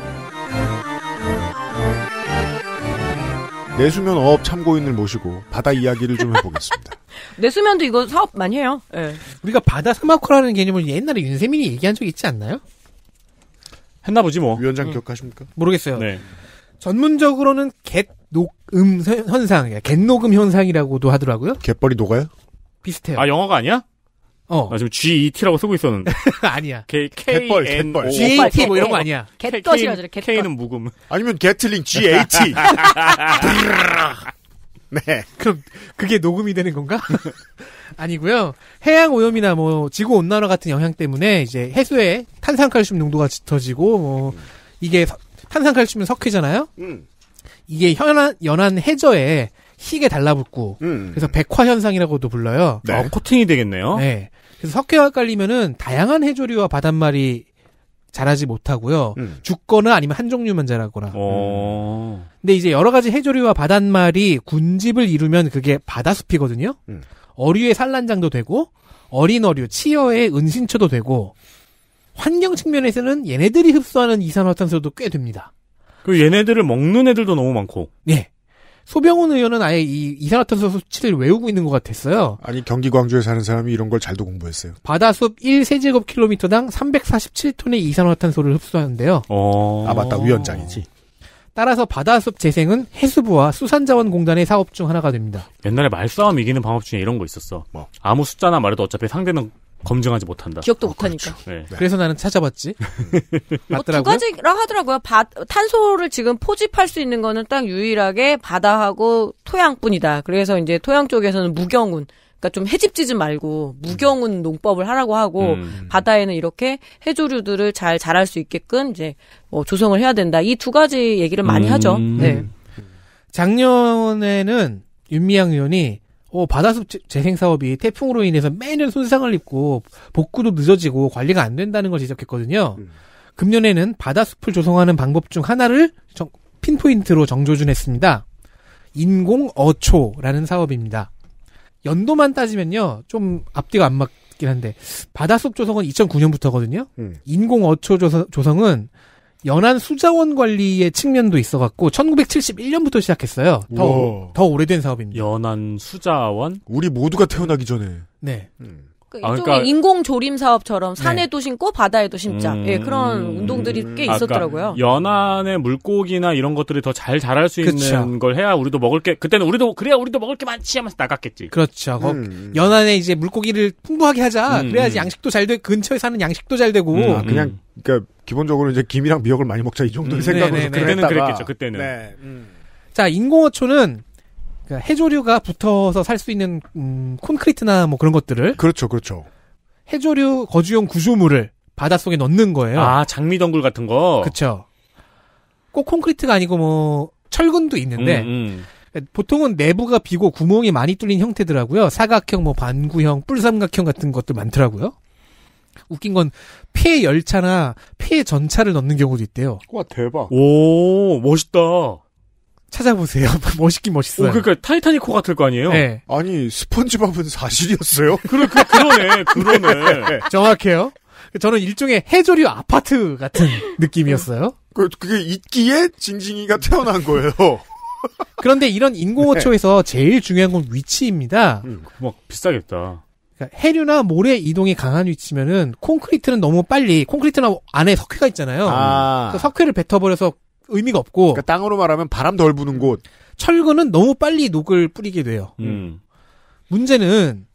내수면 어업 참고인을 모시고 바다 이야기를 좀 해보겠습니다. (laughs) 내수면도 이거 사업 많이 해요. 네. 우리가 바다 사마코라는 개념을 옛날에 윤세민이 얘기한 적 있지 않나요? 했나 보지 뭐. 위원장 응. 음. 기억하십니까? 모르겠어요. 네. 전문적으로는 갯 녹음 현상, 갯 녹음 현상이라고도 하더라고요. 갯벌이 녹아요? 비슷해요. 아 영어가 아니야? 어. 나 아, 지금 GET라고 쓰고 있었는데. (laughs) 아니야. K, K, 갯벌, 갯벌. GET 뭐 이런 거 아니야. 갯것이라 그래, 갯것. K는 묵음. 아니면 게틀링 GAT. E (laughs) (laughs) 네. 그럼 그게 녹음이 되는 건가? 아니고요. 해양 오염이나 뭐 지구 온난화 같은 영향 때문에 이제 해수에 탄산칼슘 농도가 짙어지고 뭐 이게 탄산칼슘은 석회잖아요. 음. 이게 현안 연안 해저에 희게 달라붙고 음. 그래서 백화 현상이라고도 불러요. 네. 아, 코팅이 되겠네요. 네. 그래서 석회와 깔리면은 다양한 해조류와 바닷말이 자라지 못하고요. 음. 죽거나 아니면 한 종류만 자라거나. 음. 근데 이제 여러 가지 해조류와 바닷말이 군집을 이루면 그게 바다숲이거든요. 음. 어류의 산란장도 되고 어린 어류, 치어의 은신처도 되고 환경 측면에서는 얘네들이 흡수하는 이산화탄소도 꽤 됩니다. 그 얘네들을 먹는 애들도 너무 많고. 예. 소병훈 의원은 아예 이 이산화탄소 수치를 외우고 있는 것 같았어요. 아니 경기 광주에 사는 사람이 이런 걸 잘도 공부했어요. 바다숲 1세제곱킬로미터당 347톤의 이산화탄소를 흡수하는데요. 어... 아 맞다 위원장이지. 따라서 바다숲 재생은 해수부와 수산자원공단의 사업 중 하나가 됩니다. 옛날에 말싸움 이기는 방법 중에 이런 거 있었어. 뭐? 아무 숫자나 말해도 어차피 상대는 검증하지 못한다. 기억도 어, 못하니까. 그렇죠. 네. 네. 그래서 나는 찾아봤지. (laughs) 뭐 맞더라고요. 뭐두 가지라 하더라고요. 바, 탄소를 지금 포집할 수 있는 거는 딱 유일하게 바다하고 토양뿐이다. 그래서 이제 토양 쪽에서는 무경운. 그니까좀 해집지지 말고 무경운 음. 농법을 하라고 하고 음. 바다에는 이렇게 해조류들을 잘 자랄 수 있게끔 이제 뭐 조성을 해야 된다. 이 두 가지 얘기를 많이 음. 하죠. 네. 작년에는 음. 윤미향 의원이 어, 바다숲 재생 사업이 태풍으로 인해서 매년 손상을 입고 복구도 늦어지고 관리가 안 된다는 걸 지적했거든요. 음. 금년에는 바다숲을 조성하는 방법 중 하나를 정, 핀포인트로 정조준했습니다. 인공 어초라는 사업입니다. 연도만 따지면요, 좀 앞뒤가 안 맞긴 한데 바다숲 조성은 2009년부터거든요. 음. 인공 어초 조성, 조성은 연안 수자원 관리의 측면도 있어갖고 1971년부터 시작했어요. 더, 더 오래된 사업입니다. 연안 수자원? 우리 모두가 태어나기 전에. 네. 음. 그러니 아, 일종의 아, 그러니까 인공 조림 사업처럼 산에도 네. 심고 바다에도 심자 음... 예, 그런 운동들이 꽤 음. 아, 그러니까 있었더라고요. 연안의 물고기나 이런 것들이 더 잘 자랄 수 그쵸. 있는 걸 해야 우리도 먹을 게 그때는 우리도 그래야 우리도 먹을 게 많지 하면서 나갔겠지. 그렇죠. 음. 연안에 이제 물고기를 풍부하게 하자. 음. 그래야지 양식도 잘 돼. 근처에 사는 양식도 잘 되고. 음. 아, 그냥 음. 그러니까 기본적으로 이제 김이랑 미역을 많이 먹자 이 정도 의 생각으로 네, 네, 그때는 그랬겠죠. 그때는. 네. 자 인공어초는 그러니까 해조류가 붙어서 살 수 있는 음, 콘크리트나 뭐 그런 것들을 그렇죠, 그렇죠. 해조류 거주용 구조물을 바닷속에 넣는 거예요. 아, 장미 덩굴 같은 거. 그렇죠. 꼭 콘크리트가 아니고 뭐 철근도 있는데 음, 음. 보통은 내부가 비고 구멍이 많이 뚫린 형태더라고요. 사각형, 뭐 반구형, 뿔삼각형 같은 것들 많더라고요. 웃긴 건 폐 열차나 폐 전차를 넣는 경우도 있대요. 와 대박. 오 멋있다. 찾아보세요. (laughs) 뭐 멋있긴 멋있어요. 오, 그러니까 타이타닉호 같을 거 아니에요? 네. 아니 스펀지밥은 사실이었어요? (laughs) 그러, 그, 그러네, 그러네. 네. 정확해요. 저는 일종의 해조류 아파트 같은 느낌이었어요. 그, 그게 있기에 징징이가 태어난 거예요. (laughs) 그런데 이런 인공호초에서 네. 제일 중요한 건 위치입니다. 음, 막 비싸겠다. 그러니까 해류나 모래 이동이 강한 위치면은 콘크리트는 너무 빨리 콘크리트나 안에 석회가 있잖아요. 아. 석회를 뱉어버려서 의미가 없고 그러니까 땅으로 말하면 바람 덜 부는 곳. 철근은 너무 빨리 녹을 뿌리게 돼요. 음. 음. 문제는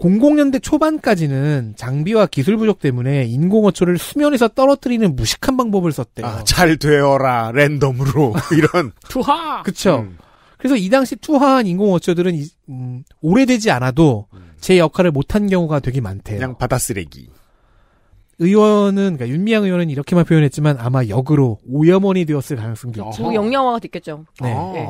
00년대 초반까지는 장비와 기술 부족 때문에 인공어초를 수면에서 떨어뜨리는 무식한 방법을 썼대요. 아, 잘 되어라 랜덤으로 (laughs) 이런 투하. 그쵸. 음. 그래서 이 당시 투하한 인공어초들은 음, 오래되지 않아도 음. 제 역할을 못한 경우가 되게 많대요. 그냥 바다 쓰레기. 의원은 그러니까 윤미향 의원은 이렇게만 표현했지만 아마 역으로 오염원이 되었을 가능성도 있죠. 뭐 영양화가 됐겠죠. 네. 아. 네.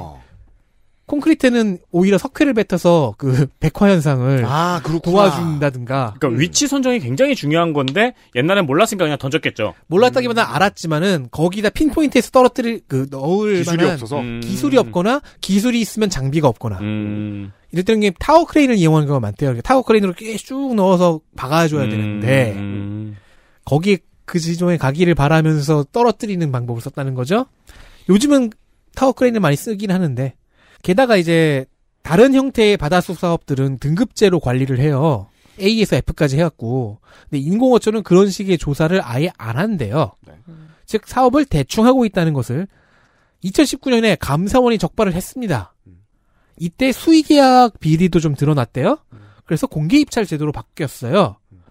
콘크리트는 오히려 석회를 뱉어서 그 (laughs) 백화 현상을 아, 구워준다든가. 그러니까 음. 위치 선정이 굉장히 중요한 건데 옛날엔 몰랐으니까 그냥 던졌겠죠. 몰랐다기보다 음. 알았지만은 거기다 핀포인트에서 떨어뜨릴 그 넣을 기술이 만한 없어서 음. 기술이 없거나 기술이 있으면 장비가 없거나. 음. 이럴 때는 타워 크레인을 이용하는 경우가 많대요. 그러니까 타워 크레인으로 쭉 넣어서 박아줘야 음. 되는데. 음. 거기에 그 지점에 가기를 바라면서 떨어뜨리는 방법을 썼다는 거죠. 요즘은 타워 크레인을 많이 쓰긴 하는데 게다가 이제 다른 형태의 바닷속 사업들은 등급제로 관리를 해요. A에서 F까지 해왔고 근데 인공어촌은 그런 식의 조사를 아예 안 한대요. 네. 즉 사업을 대충 하고 있다는 것을 2019년에 감사원이 적발을 했습니다. 음. 이때 수의계약 비리도 좀 드러났대요. 음. 그래서 공개 입찰 제도로 바뀌었어요. 음.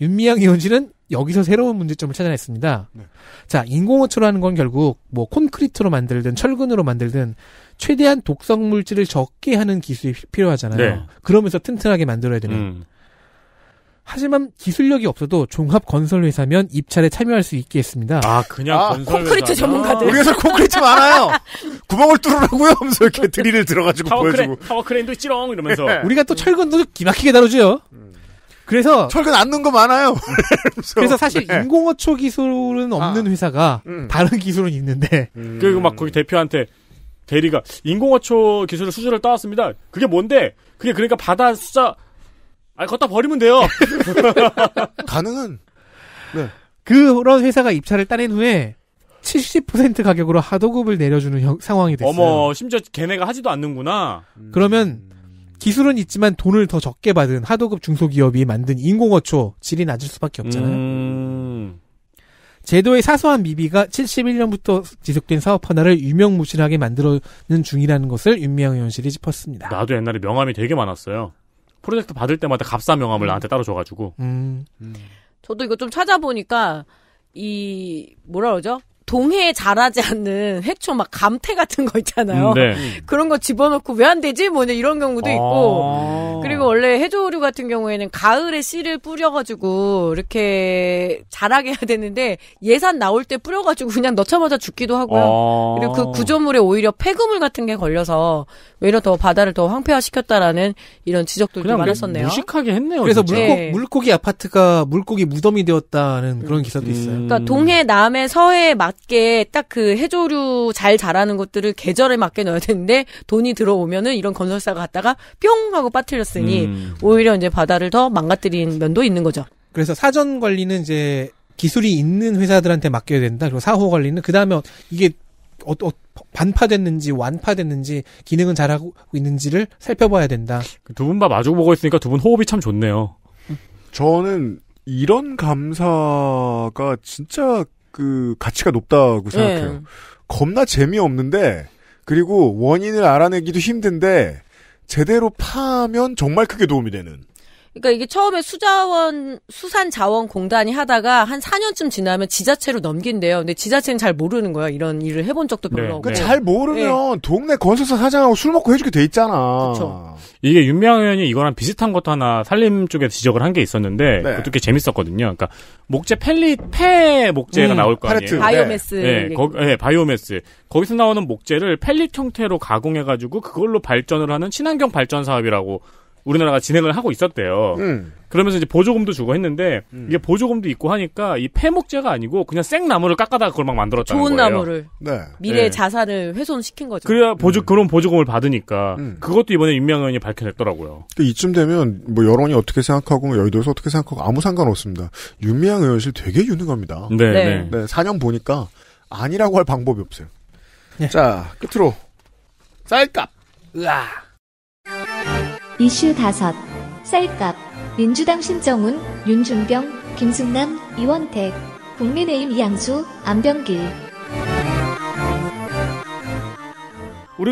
윤미향 의원실은 여기서 새로운 문제점을 찾아냈습니다. 네. 자, 인공호초라는건 결국 뭐 콘크리트로 만들든 철근으로 만들든 최대한 독성 물질을 적게 하는 기술이 필요하잖아요. 네. 그러면서 튼튼하게 만들어야 되는. 음. 하지만 기술력이 없어도 종합 건설 회사면 입찰에 참여할 수 있게 했습니다. 아 그냥 아, 콘크리트 전문가들. 우리 회사 콘크리트 많아요. 구멍을 뚫으라고요. 하면서 이렇게 (laughs) 드릴을 들어가지고 타워 보여주고. 타워크레인도 찌렁 이러면서. 네. 우리가 또 철근도 기막히게 다루죠. 음. 그래서 철근 안 넣은 거 많아요. (laughs) 그래서 사실 네. 인공어초 기술은 없는 아. 회사가 음. 다른 기술은 있는데 음. 그리고 막 거기 대표한테 대리가 인공어초 기술을 수주를 따왔습니다. 그게 뭔데? 그게 그러니까 바다 수자 아니 걷다 버리면 돼요. (laughs) 가능은 네. 그런 회사가 입찰을 따낸 후에 70% 가격으로 하도급을 내려주는 형, 상황이 됐어요. 어머, 심지어 걔네가 하지도 않는구나. 그러면 음. 기술은 있지만 돈을 더 적게 받은 하도급 중소기업이 만든 인공어초 질이 낮을 수밖에 없잖아요. 음... 제도의 사소한 미비가 71년부터 지속된 사업 하나를 유명무실하게 만들어는 중이라는 것을 윤미향 의원실이 짚었습니다. 나도 옛날에 명함이 되게 많았어요. 프로젝트 받을 때마다 값싼 명함을 나한테 따로 줘가지고. 음. 음. 저도 이거 좀 찾아보니까 이 뭐라 그러죠? 동해에 자라지 않는 회초막 감태 같은 거 있잖아요. 음, 네. (laughs) 그런 거 집어넣고 왜 안 되지? 뭐냐 이런 경우도 아~ 있고. 그리고 원래 해조류 같은 경우에는 가을에 씨를 뿌려가지고 이렇게 자라게 해야 되는데 예산 나올 때 뿌려가지고 그냥 넣자마자 죽기도 하고요. 아~ 그리고 그 구조물에 오히려 폐그물 같은 게 걸려서 오히려 더 바다를 더 황폐화시켰다라는 이런 지적도 좀 많았었네요. 무식하게 했네요. 그래서 물고, 네. 물고기 아파트가 물고기 무덤이 되었다는 그런 기사도 음. 있어요. 그러니까 동해, 남해, 서해막 맞게 딱 그 해조류 잘 자라는 것들을 계절에 맞게 넣어야 되는데 돈이 들어오면은 이런 건설사가 갔다가 뿅 하고 빠뜨렸으니 음. 오히려 이제 바다를 더 망가뜨린 면도 있는 거죠. 그래서 사전 관리는 이제 기술이 있는 회사들한테 맡겨야 된다. 그리고 사후 관리는 그 다음에 이게 어, 어, 반파됐는지 완파됐는지 기능은 잘하고 있는지를 살펴봐야 된다. 두분다 마주 보고 있으니까 두 분 호흡이 참 좋네요. 저는 이런 감사가 진짜 그 가치가 높다고 네. 생각해요. 네. 겁나 재미없는데 그리고 원인을 알아내기도 힘든데 제대로 파면 정말 크게 도움이 되는. 그러니까 이게 처음에 수자원 수산자원공단이 하다가 한 4년쯤 지나면 지자체로 넘긴대요. 근데 지자체는 잘 모르는 거야. 이런 일을 해본 적도 별로 네. 없고. 그러니까 잘 모르면 네. 동네 건설사 사장하고 술 먹고 해주게 돼 있잖아. 그쵸. 이게 윤미향 의원이 이거랑 비슷한 것도 하나 산림 쪽에 지적을 한 게 있었는데 네. 그것도 꽤 재밌었거든요. 그러니까 목재 펠리폐 목재가 음, 나올 거 아니에요. 바이오매스. 네. 네. 거, 네, 바이오매스. 거기서 나오는 목재를 펠릿 형태로 가공해가지고 그걸로 발전을 하는 친환경 발전 사업이라고 우리나라가 진행을 하고 있었대요. 음. 그러면서 이제 보조금도 주고 했는데 음. 이게 보조금도 있고 하니까 이 폐목재가 아니고 그냥 생 나무를 깎아다가 그걸 막 만들었다는 좋은 거예요. 나무를 네. 미래 네. 자산을 훼손시킨 거죠. 그래야 보조 음. 그런 보조금을 받으니까 음. 그것도 이번에 임명의원이 밝혀냈더라고요. 이쯤 되면 뭐 여론이 어떻게 생각하고 뭐 여의도에서 어떻게 생각하고 아무 상관없습니다. 윤미향 의원실 되게 유능합니다. 네. 네. 네. 4년 보니까 아니라고 할 방법이 없어요. 네. 자 끝으로 쌀값 으아 이슈 다섯 쌀값 민주당 신정훈, 윤준병, 김승남, 이원택 국민의힘 이양수, 안병길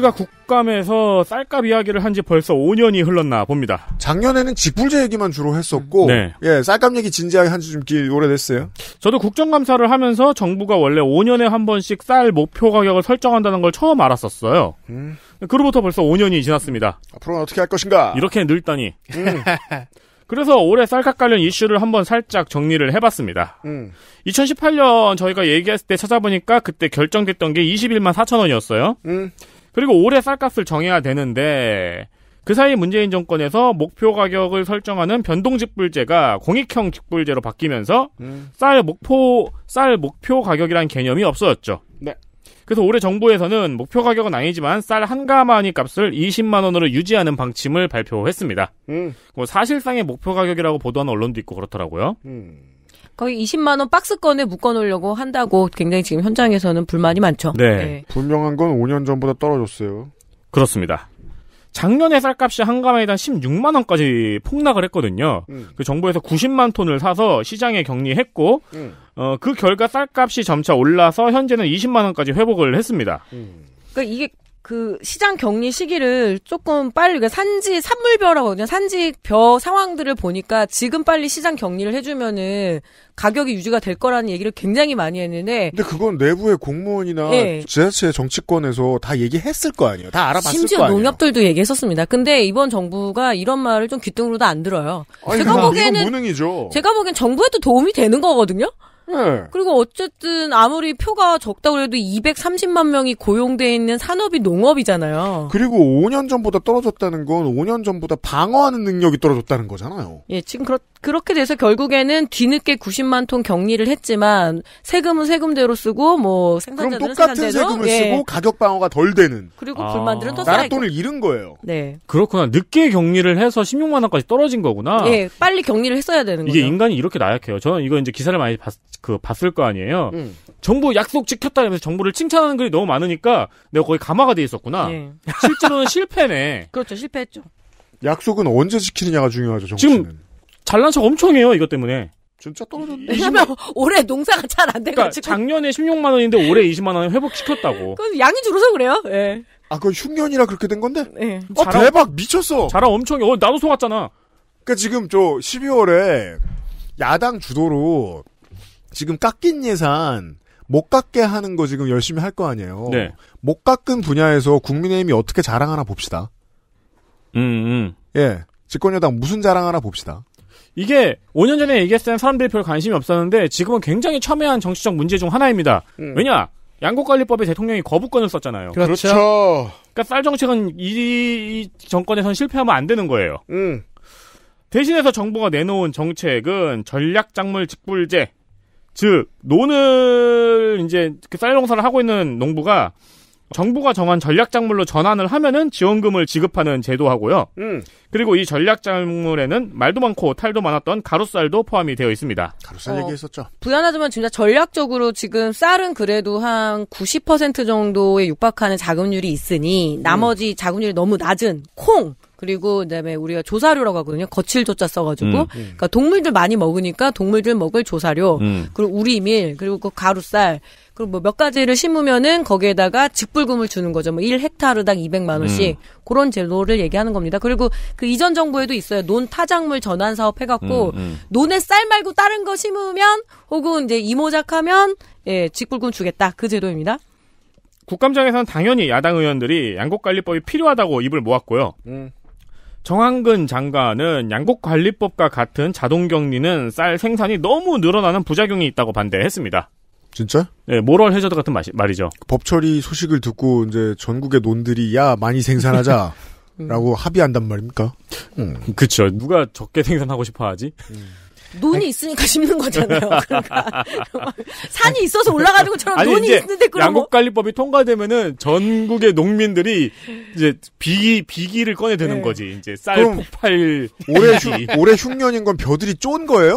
우리가 국감에서 쌀값 이야기를 한 지 벌써 5년이 흘렀나 봅니다. 작년에는 직불제 얘기만 주로 했었고, 네. 예, 쌀값 얘기 진지하게 한 지 좀 오래됐어요. 저도 국정감사를 하면서 정부가 원래 5년에 한 번씩 쌀 목표 가격을 설정한다는 걸 처음 알았었어요. 음. 그로부터 벌써 5년이 지났습니다. 앞으로는 어떻게 할 것인가? 이렇게 늙다니. 음. (laughs) 그래서 올해 쌀값 관련 이슈를 한 번 살짝 정리를 해봤습니다. 음. 2018년 저희가 얘기했을 때 찾아보니까 그때 결정됐던 게 21만 4천 원이었어요. 음. 그리고 올해 쌀값을 정해야 되는데 그 사이 문재인 정권에서 목표 가격을 설정하는 변동직불제가 공익형 직불제로 바뀌면서 음. 쌀 목표 쌀 목표 가격이란 개념이 없어졌죠. 네. 그래서 올해 정부에서는 목표 가격은 아니지만 쌀 한 가마니 값을 20만 원으로 유지하는 방침을 발표했습니다. 음. 뭐 사실상의 목표 가격이라고 보도하는 언론도 있고 그렇더라고요. 음. 거의 20만 원 박스권에 묶어 놓으려고 한다고 굉장히 지금 현장에서는 불만이 많죠. 네. 네. 분명한 건 5년 전보다 떨어졌어요. 그렇습니다. 작년에 쌀값이 한가마에 단 16만 원까지 폭락을 했거든요. 음. 그 정부에서 90만 톤을 사서 시장에 격리했고 음. 어, 그 결과 쌀값이 점차 올라서 현재는 20만 원까지 회복을 했습니다. 음. 그러니까 이게 그 시장 격리 시기를 조금 빨리 그러니까 산지 산물벼라거든요. 산지 벼 상황들을 보니까 지금 빨리 시장 격리를 해주면은 가격이 유지가 될 거라는 얘기를 굉장히 많이 했는데. 근데 그건 내부의 공무원이나 네. 예. 지자체 정치권에서 다 얘기했을 거 아니에요. 다 알아봤을 심지어 거 아니에요. 농협들도 얘기했었습니다. 근데 이번 정부가 이런 말을 좀 귀뚱으로도 안 들어요. 아니, 제가 보기에는 무능이죠. 제가 보기엔 정부에도 도움이 되는 거거든요. 네. 그리고 어쨌든 아무리 표가 적다고 해도 230만 명이 고용돼 있는 산업이 농업이잖아요. 그리고 5년 전보다 떨어졌다는 건 5년 전보다 방어하는 능력이 떨어졌다는 거잖아요. 예, 지금 그렇 그렇게 돼서 결국에는 뒤늦게 90만 톤 격리를 했지만 세금은 세금대로 쓰고 뭐 생산자들은 똑같은 세금을 예. 쓰고 가격 방어가 덜 되는 그리고 아. 불만들은 더 아. 나라 돈을 잃은 거예요. 네. 그렇구나. 늦게 격리를 해서 16만 원까지 떨어진 거구나. 예. 빨리 격리를 했어야 되는 거죠. 이게 인간이 이렇게 나약해요. 저는 이거 이제 기사를 많이 봤, 그 봤을 거 아니에요. 음. 정부 약속 지켰다 면서 정부를 칭찬하는 글이 너무 많으니까 내가 거의 감화가 돼 있었구나. 예. 실제로는 실패네. (laughs) 그렇죠. 실패했죠. 약속은 언제 지키느냐가 중요하죠. 정치는. 지금 잘난 척 엄청 해요, 이것 때문에. 진짜 떨어졌네. 왜냐면 올해 농사가 잘안 돼가지고. 그러니까 작년에 16만 원인데 올해 20만 원에 회복시켰다고. (laughs) 그건 양이 줄어서 그래요. 예. 아, 그건 흉년이라 그렇게 된 건데? 예. 어, 자 대박! 미쳤어! 자랑 엄청, 어, 나도 속았잖아. 그니까 지금 저 12월에 야당 주도로 지금 깎인 예산 못 깎게 하는 거 지금 열심히 할 거 아니에요. 네. 못 깎은 분야에서 국민의힘이 어떻게 자랑하나 봅시다. 음, 음. 예. 집권여당 무슨 자랑하나 봅시다. 이게 5년 전에 얘기했을 땐 사람들이 별 관심이 없었는데 지금은 굉장히 첨예한 정치적 문제 중 하나입니다. 음. 왜냐? 양국관리법에 대통령이 거부권을 썼잖아요. 그렇죠. 그렇죠. 그러니까 쌀 정책은 이 정권에선 실패하면 안 되는 거예요. 음. 대신해서 정부가 내놓은 정책은 전략작물 직불제, 즉 논을 이제 그 쌀농사를 하고 있는 농부가 정부가 정한 전략작물로 전환을 하면은 지원금을 지급하는 제도하고요. 음. 그리고 이 전략작물에는 말도 많고 탈도 많았던 가루쌀도 포함이 되어 있습니다. 가루쌀 어, 얘기했었죠. 부연하지만 진짜 전략적으로 지금 쌀은 그래도 한 90% 정도에 육박하는 자금률이 있으니 나머지 음. 자금률이 너무 낮은 콩 그리고 그다음에 우리가 조사료라고 하거든요. 거칠조자 써가지고 음, 그러니까 동물들 많이 먹으니까 동물들 먹을 조사료 음. 그리고 우리밀 그리고 그 가루쌀 그리고 뭐 몇 가지를 심으면은 거기에다가 직불금을 주는 거죠. 뭐 1헥타르당 200만 원씩 음. 그런 제도를 얘기하는 겁니다. 그리고 그 이전 정부에도 있어요. 논 타작물 전환 사업 해갖고 음, 음. 논에 쌀 말고 다른 거 심으면 혹은 이제 이모작하면 예 직불금 주겠다 그 제도입니다. 국감장에서는 당연히 야당 의원들이 양곡관리법이 필요하다고 입을 모았고요. 음. 정한근 장관은 양곡관리법과 같은 자동격리는 쌀 생산이 너무 늘어나는 부작용이 있다고 반대했습니다. 진짜? 예, 모럴 해저드 같은 마시, 말이죠. 법처리 소식을 듣고 이제 전국의 논들이 야 많이 생산하자. (laughs) 음. 라고 합의한단 말입니까? 음. 그쵸. 누가 적게 생산하고 싶어 하지? 음. 논이 있으니까 심는 거잖아요. (laughs) 그러니까 산이 있어서 올라가는 것처럼 논이 있는데 그런 양곡관리법이 통과되면은 전국의 농민들이 이제 비기 비기를 꺼내 드는 네. 거지. 이제 쌀 폭발 올해 흉, 올해 흉년인 건 벼들이 쫀 거예요?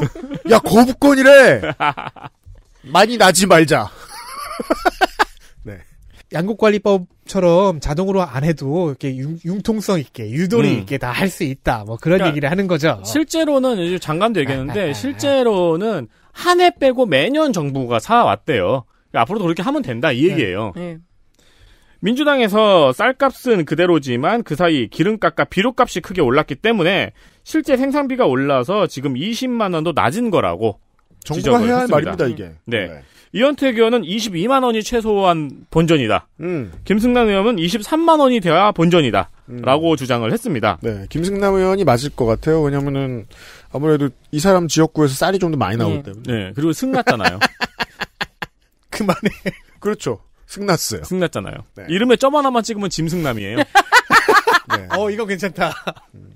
야 거부권이래. (laughs) 많이 나지 말자. (laughs) 네. 양국관리법처럼 자동으로 안 해도 이렇게 융, 통성 있게 유도리 음. 있게 다 할 수 있다. 뭐 그런 그러니까 얘기를 하는 거죠. 실제로는 이제 장관도 얘기했는데 아, 아, 아, 아. 실제로는 한 해 빼고 매년 정부가 사왔대요. 그러니까 앞으로도 그렇게 하면 된다 이 네. 얘기예요. 네. 네. 민주당에서 쌀값은 그대로지만 그 사이 기름값과 비료값이 크게 올랐기 때문에 실제 생산비가 올라서 지금 20만 원도 낮은 거라고 정부가 해야 할 했습니다. 말입니다 이게. 음. 네. 네. 이현택 의원은 22만 원이 최소한 본전이다. 음. 김승남 의원은 23만 원이 돼야 본전이다. 음. 라고 주장을 했습니다. 네. 김승남 의원이 맞을 것 같아요. 왜냐면은 아무래도 이 사람 지역구에서 쌀이 좀 더 많이 나오기 음. 때문에. 네. 그리고 승났잖아요. (laughs) 그만해. 그렇죠. 승났어요. 승났잖아요. 네. 이름에 점 하나만 찍으면 짐승남이에요. (laughs) 네. 어, 이거 괜찮다. 음.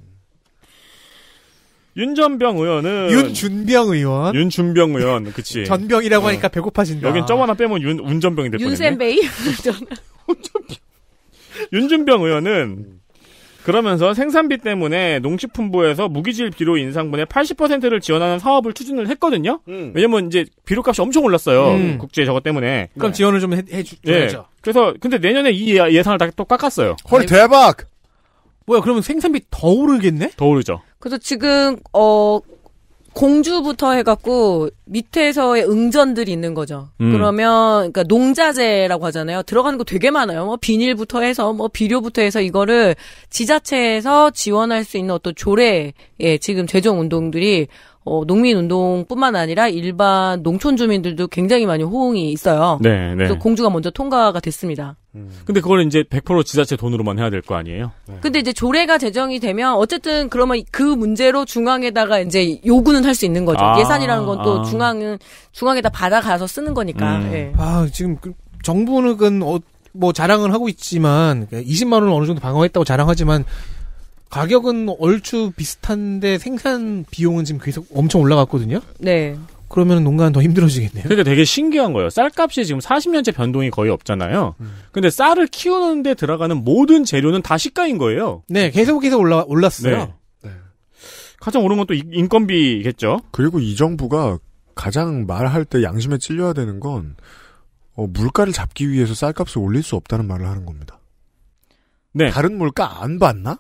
윤전병 의원은 윤준병 의원. 윤준병 의원. 그치 전병이라고 어. 하니까 배고파진다. 여긴 점 하나 빼면 윤 운전병이 될뻔했네. 윤센베이. (laughs) 윤준병 의원은 그러면서 생산비 때문에 농식품부에서 무기질 비료 인상분의 80%를 지원하는 사업을 추진을 했거든요. 음. 왜냐면 이제 비료값이 엄청 올랐어요. 음. 국제 저거 때문에. 그럼 네. 지원을 좀 해주죠. 해, 네. 그래서 근데 내년에 이 예산을 다 또 깎았어요. 헐 대박. 뭐야 그러면 생산비 더 오르겠네? 더 오르죠. 그래서 지금 어 공주부터 해갖고 밑에서의 응전들이 있는 거죠. 음. 그러면 그니까 농자재라고 하잖아요. 들어가는 거 되게 많아요. 뭐 비닐부터 해서 뭐 비료부터 해서 이거를 지자체에서 지원할 수 있는 어떤 조례의 지금 제정 운동들이 어, 농민 운동뿐만 아니라 일반 농촌 주민들도 굉장히 많이 호응이 있어요. 네, 네. 그래서 공주가 먼저 통과가 됐습니다. 음. 근데 그걸 이제 100% 지자체 돈으로만 해야 될 거 아니에요? 네. 근데 이제 조례가 제정이 되면 어쨌든 그러면 그 문제로 중앙에다가 이제 요구는 할 수 있는 거죠. 아, 예산이라는 건또 아. 중앙은 중앙에다 받아가서 쓰는 거니까. 음. 네. 아 지금 그 정부는 어, 뭐 자랑은 하고 있지만 20만 그러니까 원을 어느 정도 방어했다고 자랑하지만 가격은 얼추 비슷한데 생산 비용은 지금 계속 엄청 올라갔거든요. 네. 그러면 농가는 더 힘들어지겠네요. 근데 그러니까 되게 신기한 거예요. 쌀값이 지금 40년째 변동이 거의 없잖아요. 음. 근데 쌀을 키우는데 들어가는 모든 재료는 다 시가인 거예요. 네, 계속해서 올라 올랐어요. 네. 네. 가장 오른 건 또 인건비겠죠. 그리고 이 정부가 가장 말할 때 양심에 찔려야 되는 건 어, 물가를 잡기 위해서 쌀값을 올릴 수 없다는 말을 하는 겁니다. 네. 다른 물가 안 봤나?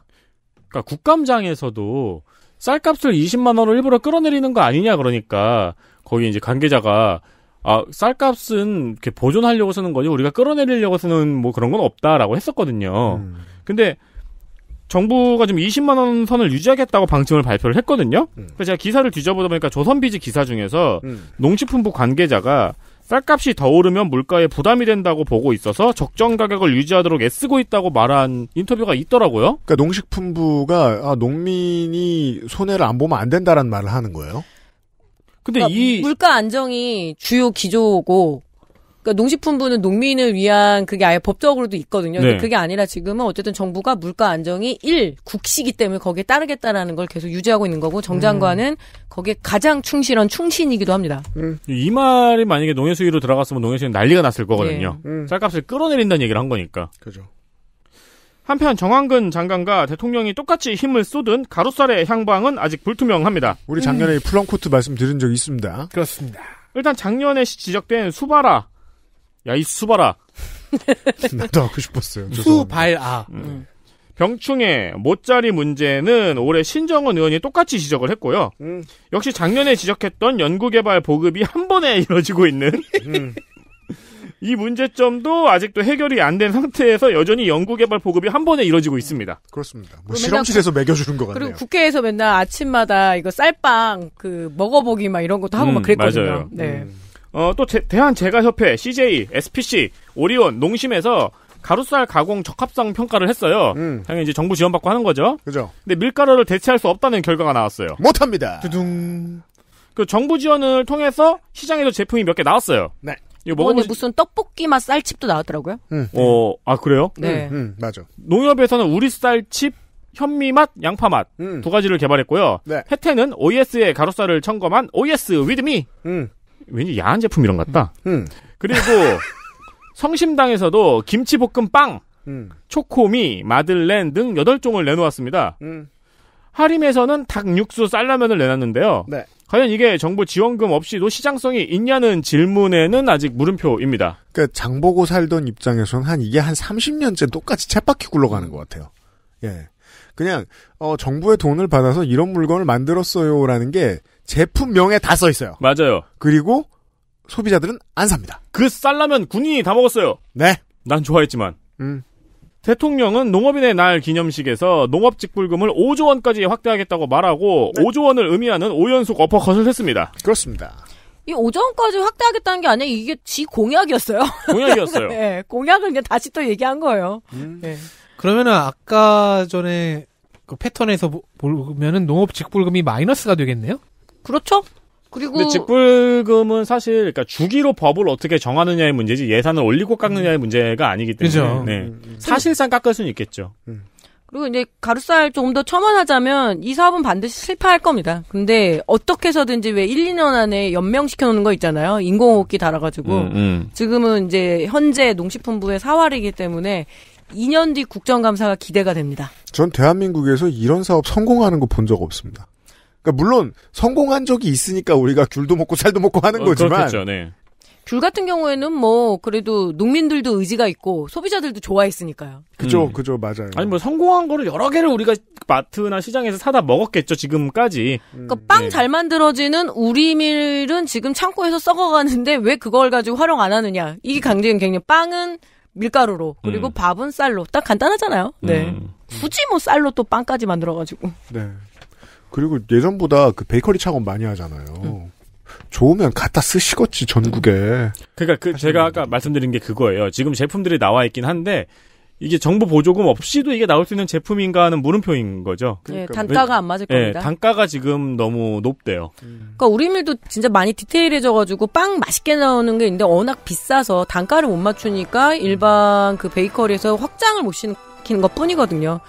그러니까 국감장에서도 쌀값을 20만 원을 일부러 끌어내리는 거 아니냐 그러니까 거기 이제 관계자가 아 쌀값은 이렇게 보존하려고 쓰는 거지 우리가 끌어내리려고 쓰는 뭐 그런 건 없다라고 했었거든요. 음. 근데 정부가 지금 20만 원 선을 유지하겠다고 방침을 발표를 했거든요. 음. 그래서 제가 기사를 뒤져보다 보니까 조선비지 기사 중에서 음. 농식품부 관계자가 쌀값이 더 오르면 물가에 부담이 된다고 보고 있어서 적정 가격을 유지하도록 애쓰고 있다고 말한 인터뷰가 있더라고요. 그러니까 농식품부가 아, 농민이 손해를 안 보면 안 된다라는 말을 하는 거예요. 근데 그러니까 이 물가 안정이 주요 기조고 그러니까 농식품부는 농민을 위한 그게 아예 법적으로도 있거든요. 네. 그게 아니라 지금은 어쨌든 정부가 물가 안정이 1 국시기 때문에 거기에 따르겠다라는 걸 계속 유지하고 있는 거고 정 장관은 음. 거기에 가장 충실한 충신이기도 합니다. 음. 이 말이 만약에 농해수위로 들어갔으면 농해수위는 난리가 났을 거거든요. 네. 음. 쌀값을 끌어내린다는 얘기를 한 거니까. 그죠. 한편 정황근 장관과 대통령이 똑같이 힘을 쏟은 가루살의 향방은 아직 불투명합니다. 우리 작년에 음. 플럼코트 말씀 드린 적이 있습니다. 그렇습니다. 일단 작년에 지적된 수바라 야, 이 수발아. (laughs) 나도 하고 싶었어요. 수발아. 음. 음. 병충해, 못자리 문제는 올해 신정원 의원이 똑같이 지적을 했고요. 음. 역시 작년에 지적했던 연구개발 보급이 한 번에 (laughs) 이루어지고 있는 음. 이 문제점도 아직도 해결이 안 된 상태에서 여전히 연구개발 보급이 한 번에 이루어지고 있습니다. 그렇습니다. 뭐 실험실에서 그, 먹여주는 것 같네요. 그리고 국회에서 맨날 아침마다 이거 쌀빵 그 먹어보기 막 이런 것도 하고 음, 막 그랬거든요. 맞아요. 네. 음. 어, 또 대한제과협회, CJ, SPC, 오리온, 농심에서 가루쌀 가공 적합성 평가를 했어요. 음. 당연히 이제 정부 지원받고 하는 거죠. 그죠. 근데 밀가루를 대체할 수 없다는 결과가 나왔어요. 못합니다. 두둥. 그 정부 지원을 통해서 시장에서 제품이 몇 개 나왔어요. 네. 이거 어, 먹어보 무슨 떡볶이 맛 쌀칩도 나왔더라고요. 음. 어, 아 그래요? 네. 음, 음, 맞아. 농협에서는 우리 쌀칩 현미 맛, 양파 맛두 음. 가지를 개발했고요. 네. 혜태는 OES의 가루쌀을 첨가한 OES 위드미. 음. 왠지 야한 제품 이런 같다. 음. 음. 그리고 (laughs) 성심당에서도 김치볶음 빵, 음. 초코미, 마들렌 등 8종을 내놓았습니다. 음. 하림에서는 닭 육수 쌀라면을 내놨는데요. 네. 과연 이게 정부 지원금 없이도 시장성이 있냐는 질문에는 아직 물음표입니다. 그러니까 장보고 살던 입장에서는한 이게 한 30년째 똑같이 챗바퀴 굴러가는 것 같아요. 예. 그냥 어, 정부의 돈을 받아서 이런 물건을 만들었어요라는 게 제품명에 다 써 있어요. 맞아요. 그리고 소비자들은 안 삽니다. 그 쌀라면 군인이 다 먹었어요. 네. 난 좋아했지만. 음. 대통령은 농업인의 날 기념식에서 농업직불금을 5조 원까지 확대하겠다고 말하고 네. 5조 원을 의미하는 5연속 어퍼컷을 했습니다. 그렇습니다. 이 5조 원까지 확대하겠다는 게 아니라 이게 지 공약이었어요. 공약이었어요. (laughs) 네, 공약을 이제 다시 또 얘기한 거예요. 음. 네. 그러면은 아까 전에 그 패턴에서 보면은 농업직불금이 마이너스가 되겠네요? 그렇죠. 그리고 근데 직불금은 사실 그러니까 주기로 법을 어떻게 정하느냐의 문제지 예산을 올리고 깎느냐의 문제가 아니기 때문에 네. 음, 음. 사실상 깎을 수는 있겠죠. 음. 그리고 이제 가루쌀 조금 더 첨언하자면 이 사업은 반드시 실패할 겁니다. 근데 어떻게 해서든지 왜 1, 2년 안에 연명시켜 놓는 거 있잖아요. 인공호흡기 달아가지고. 음, 음. 지금은 이제 현재 농식품부의 사활이기 때문에 2년 뒤 국정감사가 기대가 됩니다. 전 대한민국에서 이런 사업 성공하는 거 본 적 없습니다. 그러니까 물론 성공한 적이 있으니까 우리가 귤도 먹고 살도 먹고 하는 어, 거지만 그렇겠죠, 네. 귤 같은 경우에는 뭐 그래도 농민들도 의지가 있고 소비자들도 좋아했으니까요. 그죠, 음. 그죠, 맞아요. 아니 뭐 성공한 거를 여러 개를 우리가 마트나 시장에서 사다 먹었겠죠 지금까지. 그러니까 음. 그러니까 빵잘 네. 만들어지는 우리밀은 지금 창고에서 썩어가는데 왜 그걸 가지고 활용 안 하느냐? 이게 강제인 굉장히 빵은 밀가루로 그리고 음. 밥은 쌀로 딱 간단하잖아요. 네. 굳이 뭐 쌀로 또 빵까지 만들어가지고. 네. 그리고 예전보다 그 베이커리 창업 많이 하잖아요. 음. 좋으면 갖다 쓰시겠지 전국에. 그러니까 그 제가 아까 말씀드린 게 그거예요. 지금 제품들이 나와 있긴 한데 이게 정부 보조금 없이도 이게 나올 수 있는 제품인가 하는 물음표인 거죠. 그러니까. 예, 단가가 안 맞을 네, 겁니다. 예, 단가가 지금 너무 높대요. 음. 그러니까 우리 밀도 진짜 많이 디테일해져가지고 빵 맛있게 나오는 게 있는데 워낙 비싸서 단가를 못 맞추니까 일반 그 베이커리에서 확장을 못 시키는 것 뿐이거든요.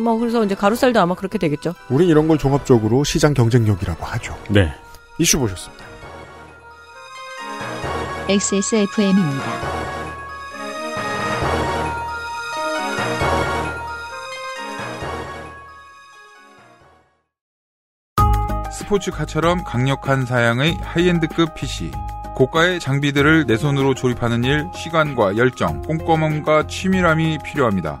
뭐 그래서 이제 가루쌀도 아마 그렇게 되겠죠. 우린 이런 걸 종합적으로 시장 경쟁력이라고 하죠. 네. 이슈 보셨습니다. XSFM입니다. 스포츠카처럼 강력한 사양의 하이엔드급 PC. 고가의 장비들을 내 손으로 조립하는 일, 시간과 열정, 꼼꼼함과 치밀함이 필요합니다.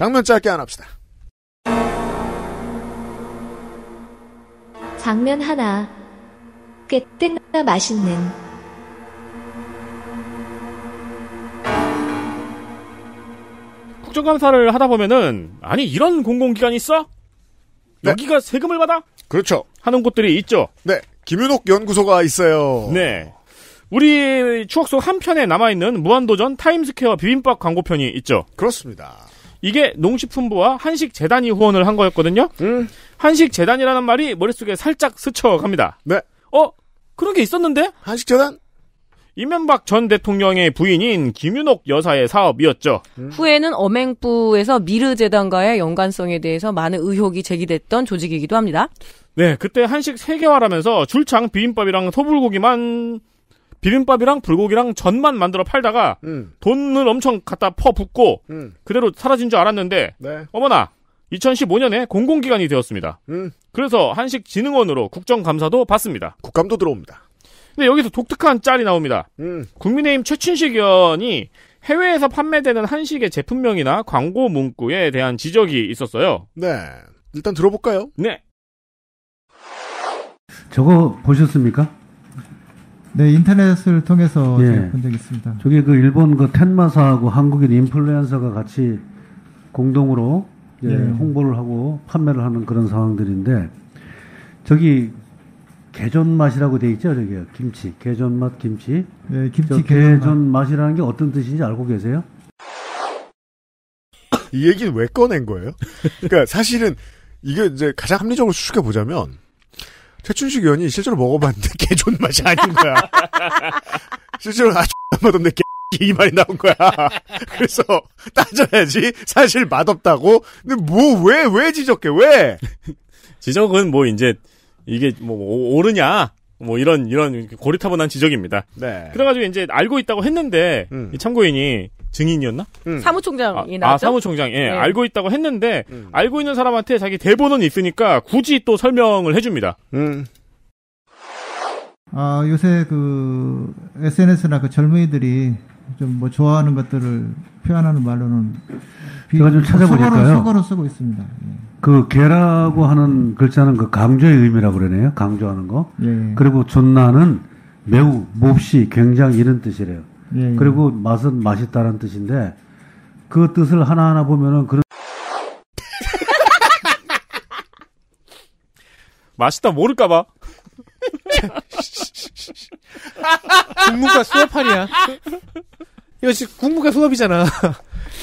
장면 짧게 안 합시다. 장면 하나. 꽤뜬나 맛있는. 국정감사를 하다 보면은 아니 이런 공공기관 이 있어? 네. 여기가 세금을 받아? 그렇죠. 하는 곳들이 있죠. 네. 김윤옥 연구소가 있어요. 네. 우리 추억 속한 편에 남아있는 무한도전 타임스퀘어 비빔밥 광고편이 있죠. 그렇습니다. 이게 농식품부와 한식재단이 후원을 한 거였거든요. 음. 한식재단이라는 말이 머릿속에 살짝 스쳐갑니다. 네. 어? 그런 게 있었는데? 한식재단? 이명박 전 대통령의 부인인 김윤옥 여사의 사업이었죠. 음. 후에는 어맹부에서 미르재단과의 연관성에 대해서 많은 의혹이 제기됐던 조직이기도 합니다. 네, 그때 한식 세계화라면서 줄창 비빔밥이랑 소불고기만 비빔밥이랑 불고기랑 전만 만들어 팔다가 음. 돈을 엄청 갖다 퍼붓고 음. 그대로 사라진 줄 알았는데 네. 어머나 2015년에 공공기관이 되었습니다. 음. 그래서 한식진흥원으로 국정감사도 받습니다. 국감도 들어옵니다. 근데 여기서 독특한 짤이 나옵니다. 음. 국민의힘 최춘식 의원이 해외에서 판매되는 한식의 제품명이나 광고 문구에 대한 지적이 있었어요. 네. 일단 들어볼까요? 네. 저거 보셨습니까? 네, 인터넷을 통해서 예. 본적 있습니다. 저게 그 일본 그 텐마사하고 한국인 인플루엔서가 같이 공동으로 예. 홍보를 하고 판매를 하는 그런 상황들인데 저기 개전 맛이라고 돼 있죠, 저게 김치 개전 맛 김치. 네, 김치 개전 맛이라는 게 어떤 뜻인지 알고 계세요? 이 얘기는 왜 꺼낸 거예요? 그러니까 사실은 이게 이제 가장 합리적으로 추측해 보자면 최춘식 의원이 실제로 먹어봤는데 (laughs) 개 존맛이 아닌 거야. 실제로 아주 맛없는데 개 이 말이 나온 거야. (laughs) 그래서 따져야지 사실 맛없다고. 근데 뭐 왜 왜 지적해 왜? 지적은 뭐 이제 이게 뭐 오르냐 뭐 이런 이런 고리타분한 지적입니다. 네. 그래가지고 이제 알고 있다고 했는데 음. 참고인이 증인이었나? 음. 사무총장이 나 아, 아, 사무총장. 예, 네. 알고 있다고 했는데 음. 알고 있는 사람한테 자기 대본은 있으니까 굳이 또 설명을 해줍니다. 음. 아, 요새 그 SNS나 그 젊은이들이 좀 뭐 좋아하는 것들을 표현하는 말로는 비... 제가 좀 찾아보니까요. 속어로 쓰고 있습니다. 예. 그 개라고 하는 글자는 그 강조의 의미라고 그러네요. 강조하는 거. 예. 그리고 존나는 매우 몹시 굉장히 이런 뜻이래요. 예, 예, 그리고 맛은 맛있다는 뜻인데 그 뜻을 하나하나 보면은 그런 맛있다 모를까봐. (laughs) 국문과 수업하냐? 이거 지 국문과 수업이잖아.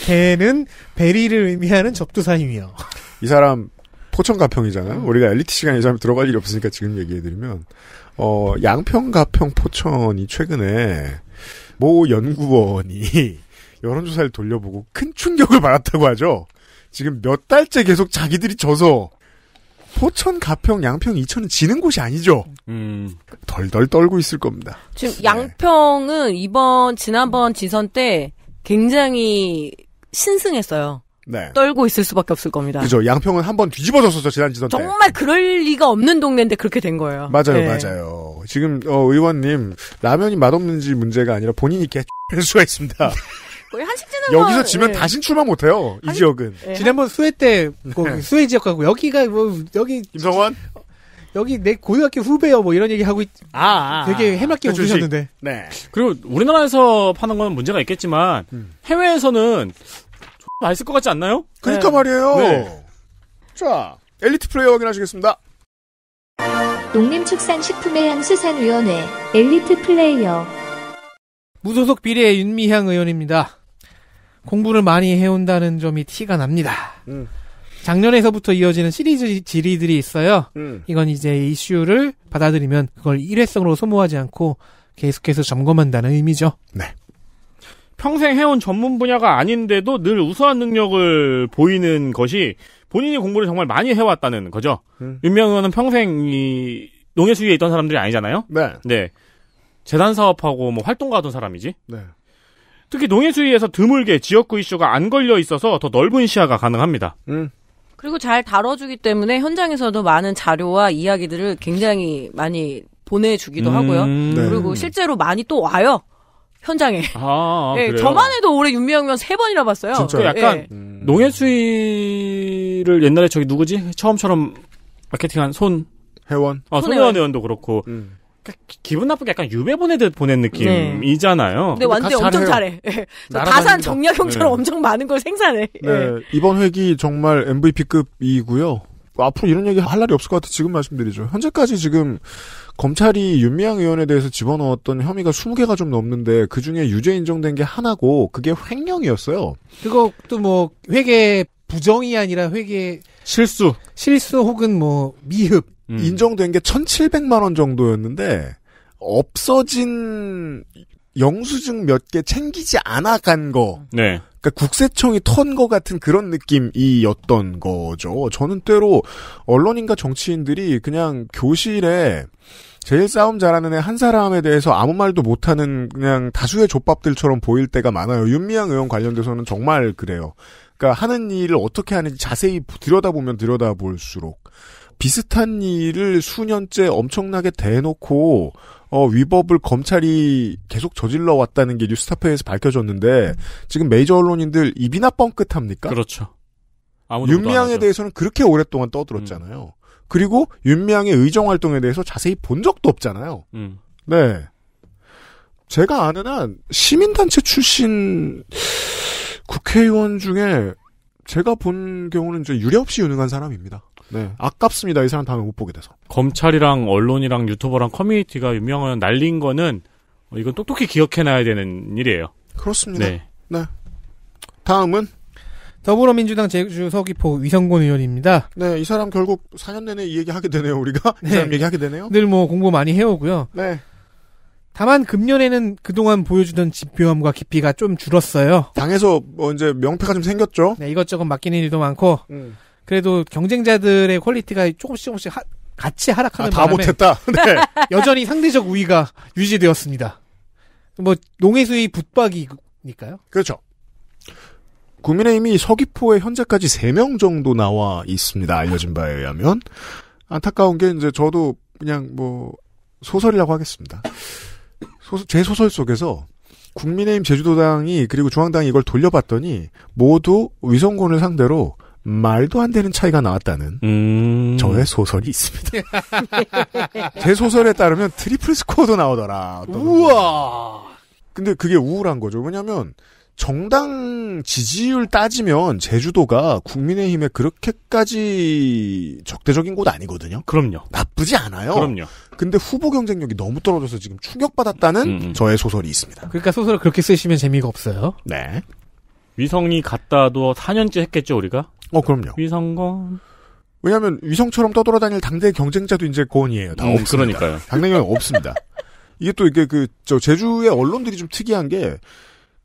개는 베리를 의미하는 접두사임이요. 이 사람 포천가평이잖아요. 우리가 엘리트 시간에 이 사람 들어갈 일이 없으니까 지금 얘기해드리면 어 양평가평 포천이 최근에 모 연구원이 (laughs) 여론조사를 돌려보고 큰 충격을 받았다고 하죠. 지금 몇 달째 계속 자기들이 져서 포천, 가평, 양평, 이천은 지는 곳이 아니죠. 음. 덜덜 떨고 있을 겁니다. 지금 네. 양평은 이번 지난번 지선 때 굉장히 신승했어요. 네. 떨고 있을 수밖에 없을 겁니다. 그죠. 양평은 한 번 뒤집어졌었죠 지난 지선 때. 정말 그럴 리가 없는 동네인데 그렇게 된 거예요. 맞아요, 네. 맞아요. 지금 어, 의원님 라면이 맛없는지 문제가 아니라 본인이 개할 (laughs) 수가 있습니다. (laughs) 거의 한식재흥 여기서 지면 예. 네. 다신출마 못해요 이한 지역은. 예, 지난번 수해 때, 뭐, 네. 수해 지역 가고, 여기가 뭐, 여기, 김성원. 여기 내 고등학교 후배요, 뭐 이런 얘기 하고, 있, 아, 아, 아. 되게 해맑게 그렇 웃으셨는데. 네. 그리고 우리나라에서 파는 건 문제가 있겠지만 음. 해외에서는 아을것 같지 않나요? 그러니까 네. 말이에요. 네. 자, 엘리트 플레이어 확인하시겠습니다. 농림축산식품의 향수산위원회 엘리트 플레이어 무소속 비례 윤미향 의원입니다. 공부를 많이 해온다는 점이 티가 납니다. 음. 작년에서부터 이어지는 시리즈 질의들이 있어요. 음. 이건 이제 이슈를 받아들이면 그걸 일회성으로 소모하지 않고 계속해서 점검한다는 의미죠. 네. 평생 해온 전문 분야가 아닌데도 늘 우수한 능력을 보이는 것이 본인이 공부를 정말 많이 해왔다는 거죠. 음. 윤명 의원은 평생 이 농해수위에 있던 사람들이 아니잖아요. 네. 네. 재단 사업하고 뭐 활동가던 사람이지. 네. 특히 농해수위에서 드물게 지역구 이슈가 안 걸려 있어서 더 넓은 시야가 가능합니다. 음. 그리고 잘 다뤄주기 때문에 현장에서도 많은 자료와 이야기들을 굉장히 많이 보내주기도 음... 하고요. 네. 그리고 실제로 많이 또 와요. 현장에. 아, 아 네, (laughs) 저만 해도 올해 윤미향면 세 번이나 봤어요. 진짜 그 약간 네. 음... 농해수위를 옛날에 저기 누구지 처음처럼 마케팅한 손 회원. 어, 손혜원 의원도 그렇고. 음. 그러니까 기분 나쁘게 약간 유배 보내듯 보낸 느낌이잖아요. 네. 근데 완전 그러니까 엄청 잘해 예. (laughs) 다산 정약 용처럼 네. 엄청 많은 걸 생산해. 네. 네. 이번 회기 정말 MVP급이고요. 뭐 앞으로 이런 얘기 할 날이 없을 것 같아 지금 말씀드리죠. 현재까지 지금 검찰이 윤미향 의원에 대해서 집어넣었던 혐의가 20개가 좀 넘는데 그 중에 유죄 인정된 게 하나고 그게 횡령이었어요. 그것도 뭐 회계 부정이 아니라 회계 실수, 실수 혹은 뭐 미흡 음. 인정된 게 1,700만 원 정도였는데 없어진 영수증 몇 개 챙기지 않아 간 거. 네. 그니까 국세청이 턴 거 같은 그런 느낌이었던 거죠. 저는 때로 언론인과 정치인들이 그냥 교실에 제일 싸움 잘하는 애 한 사람에 대해서 아무 말도 못하는 그냥 다수의 족밥들처럼 보일 때가 많아요. 윤미향 의원 관련돼서는 정말 그래요. 그러니까 하는 일을 어떻게 하는지 자세히 들여다보면 들여다볼수록 비슷한 일을 수년째 엄청나게 대놓고 어, 위법을 검찰이 계속 저질러 왔다는 게뉴스타페에서 밝혀졌는데 지금 메이저 언론인들 입이나 뻥끗합니까? 그렇죠. 윤미향에 대해서는 그렇게 오랫동안 떠들었잖아요. 음. 그리고 윤미향의 의정 활동에 대해서 자세히 본 적도 없잖아요. 음. 네. 제가 아는 한 시민단체 출신 국회의원 중에 제가 본 경우는 이제 유례 없이 유능한 사람입니다. 네. 아깝습니다. 이 사람 다음에 못 보게 돼서. 검찰이랑 언론이랑 유튜버랑 커뮤니티가 유명한 날린 거는 어, 이건 똑똑히 기억해놔야 되는 일이에요. 그렇습니다. 네. 네. 다음은 더불어민주당 제주 서귀포 위성곤 의원입니다. 네, 이 사람 결국 4년 내내 이 얘기 하게 되네요, 우리가. 네. 이 사람 얘기하게 되네요. 늘 뭐 공부 많이 해오고요. 네. 다만 금년에는 그동안 보여주던 집요함과 깊이가 좀 줄었어요. 당에서 뭐 이제 명패가 좀 생겼죠. 네, 이것저것 맡기는 일도 많고 음. 그래도 경쟁자들의 퀄리티가 조금씩 조금씩 하, 같이 하락하는 아, 다 바람에 못했다. (laughs) 네. 여전히 상대적 우위가 유지되었습니다. 뭐 농해수의 붙박이니까요. 그렇죠. 국민의힘이 서귀포에 현재까지 3명 정도 나와 있습니다. 알려진 바에 의하면. 안타까운 게 이제 저도 그냥 뭐 소설이라고 하겠습니다. 소설, 제 소설 속에서 국민의힘 제주도당이 그리고 중앙당이 이걸 돌려봤더니 모두 위성군을 상대로 말도 안 되는 차이가 나왔다는 음... 저의 소설이 있습니다. (laughs) 제 소설에 따르면 트리플 스코어도 나오더라. 우와. 근데 그게 우울한 거죠. 왜냐하면 정당 지지율 따지면 제주도가 국민의힘에 그렇게까지 적대적인 곳 아니거든요. 그럼요. 나쁘지 않아요. 그럼요. 근데 후보 경쟁력이 너무 떨어져서 지금 충격받았다는 음, 음. 저의 소설이 있습니다. 그러니까 소설을 그렇게 쓰시면 재미가 없어요. 네. 위성이 갔다도 4년째 했겠죠, 우리가? 어, 그럼요. 위성건. 왜냐면 하 위성처럼 떠돌아다닐 당대 경쟁자도 이제 권원이에요다 음, 없습니 그러니까요. 당대경 없습니다. 이게 또 이게 그 저 제주의 언론들이 좀 특이한 게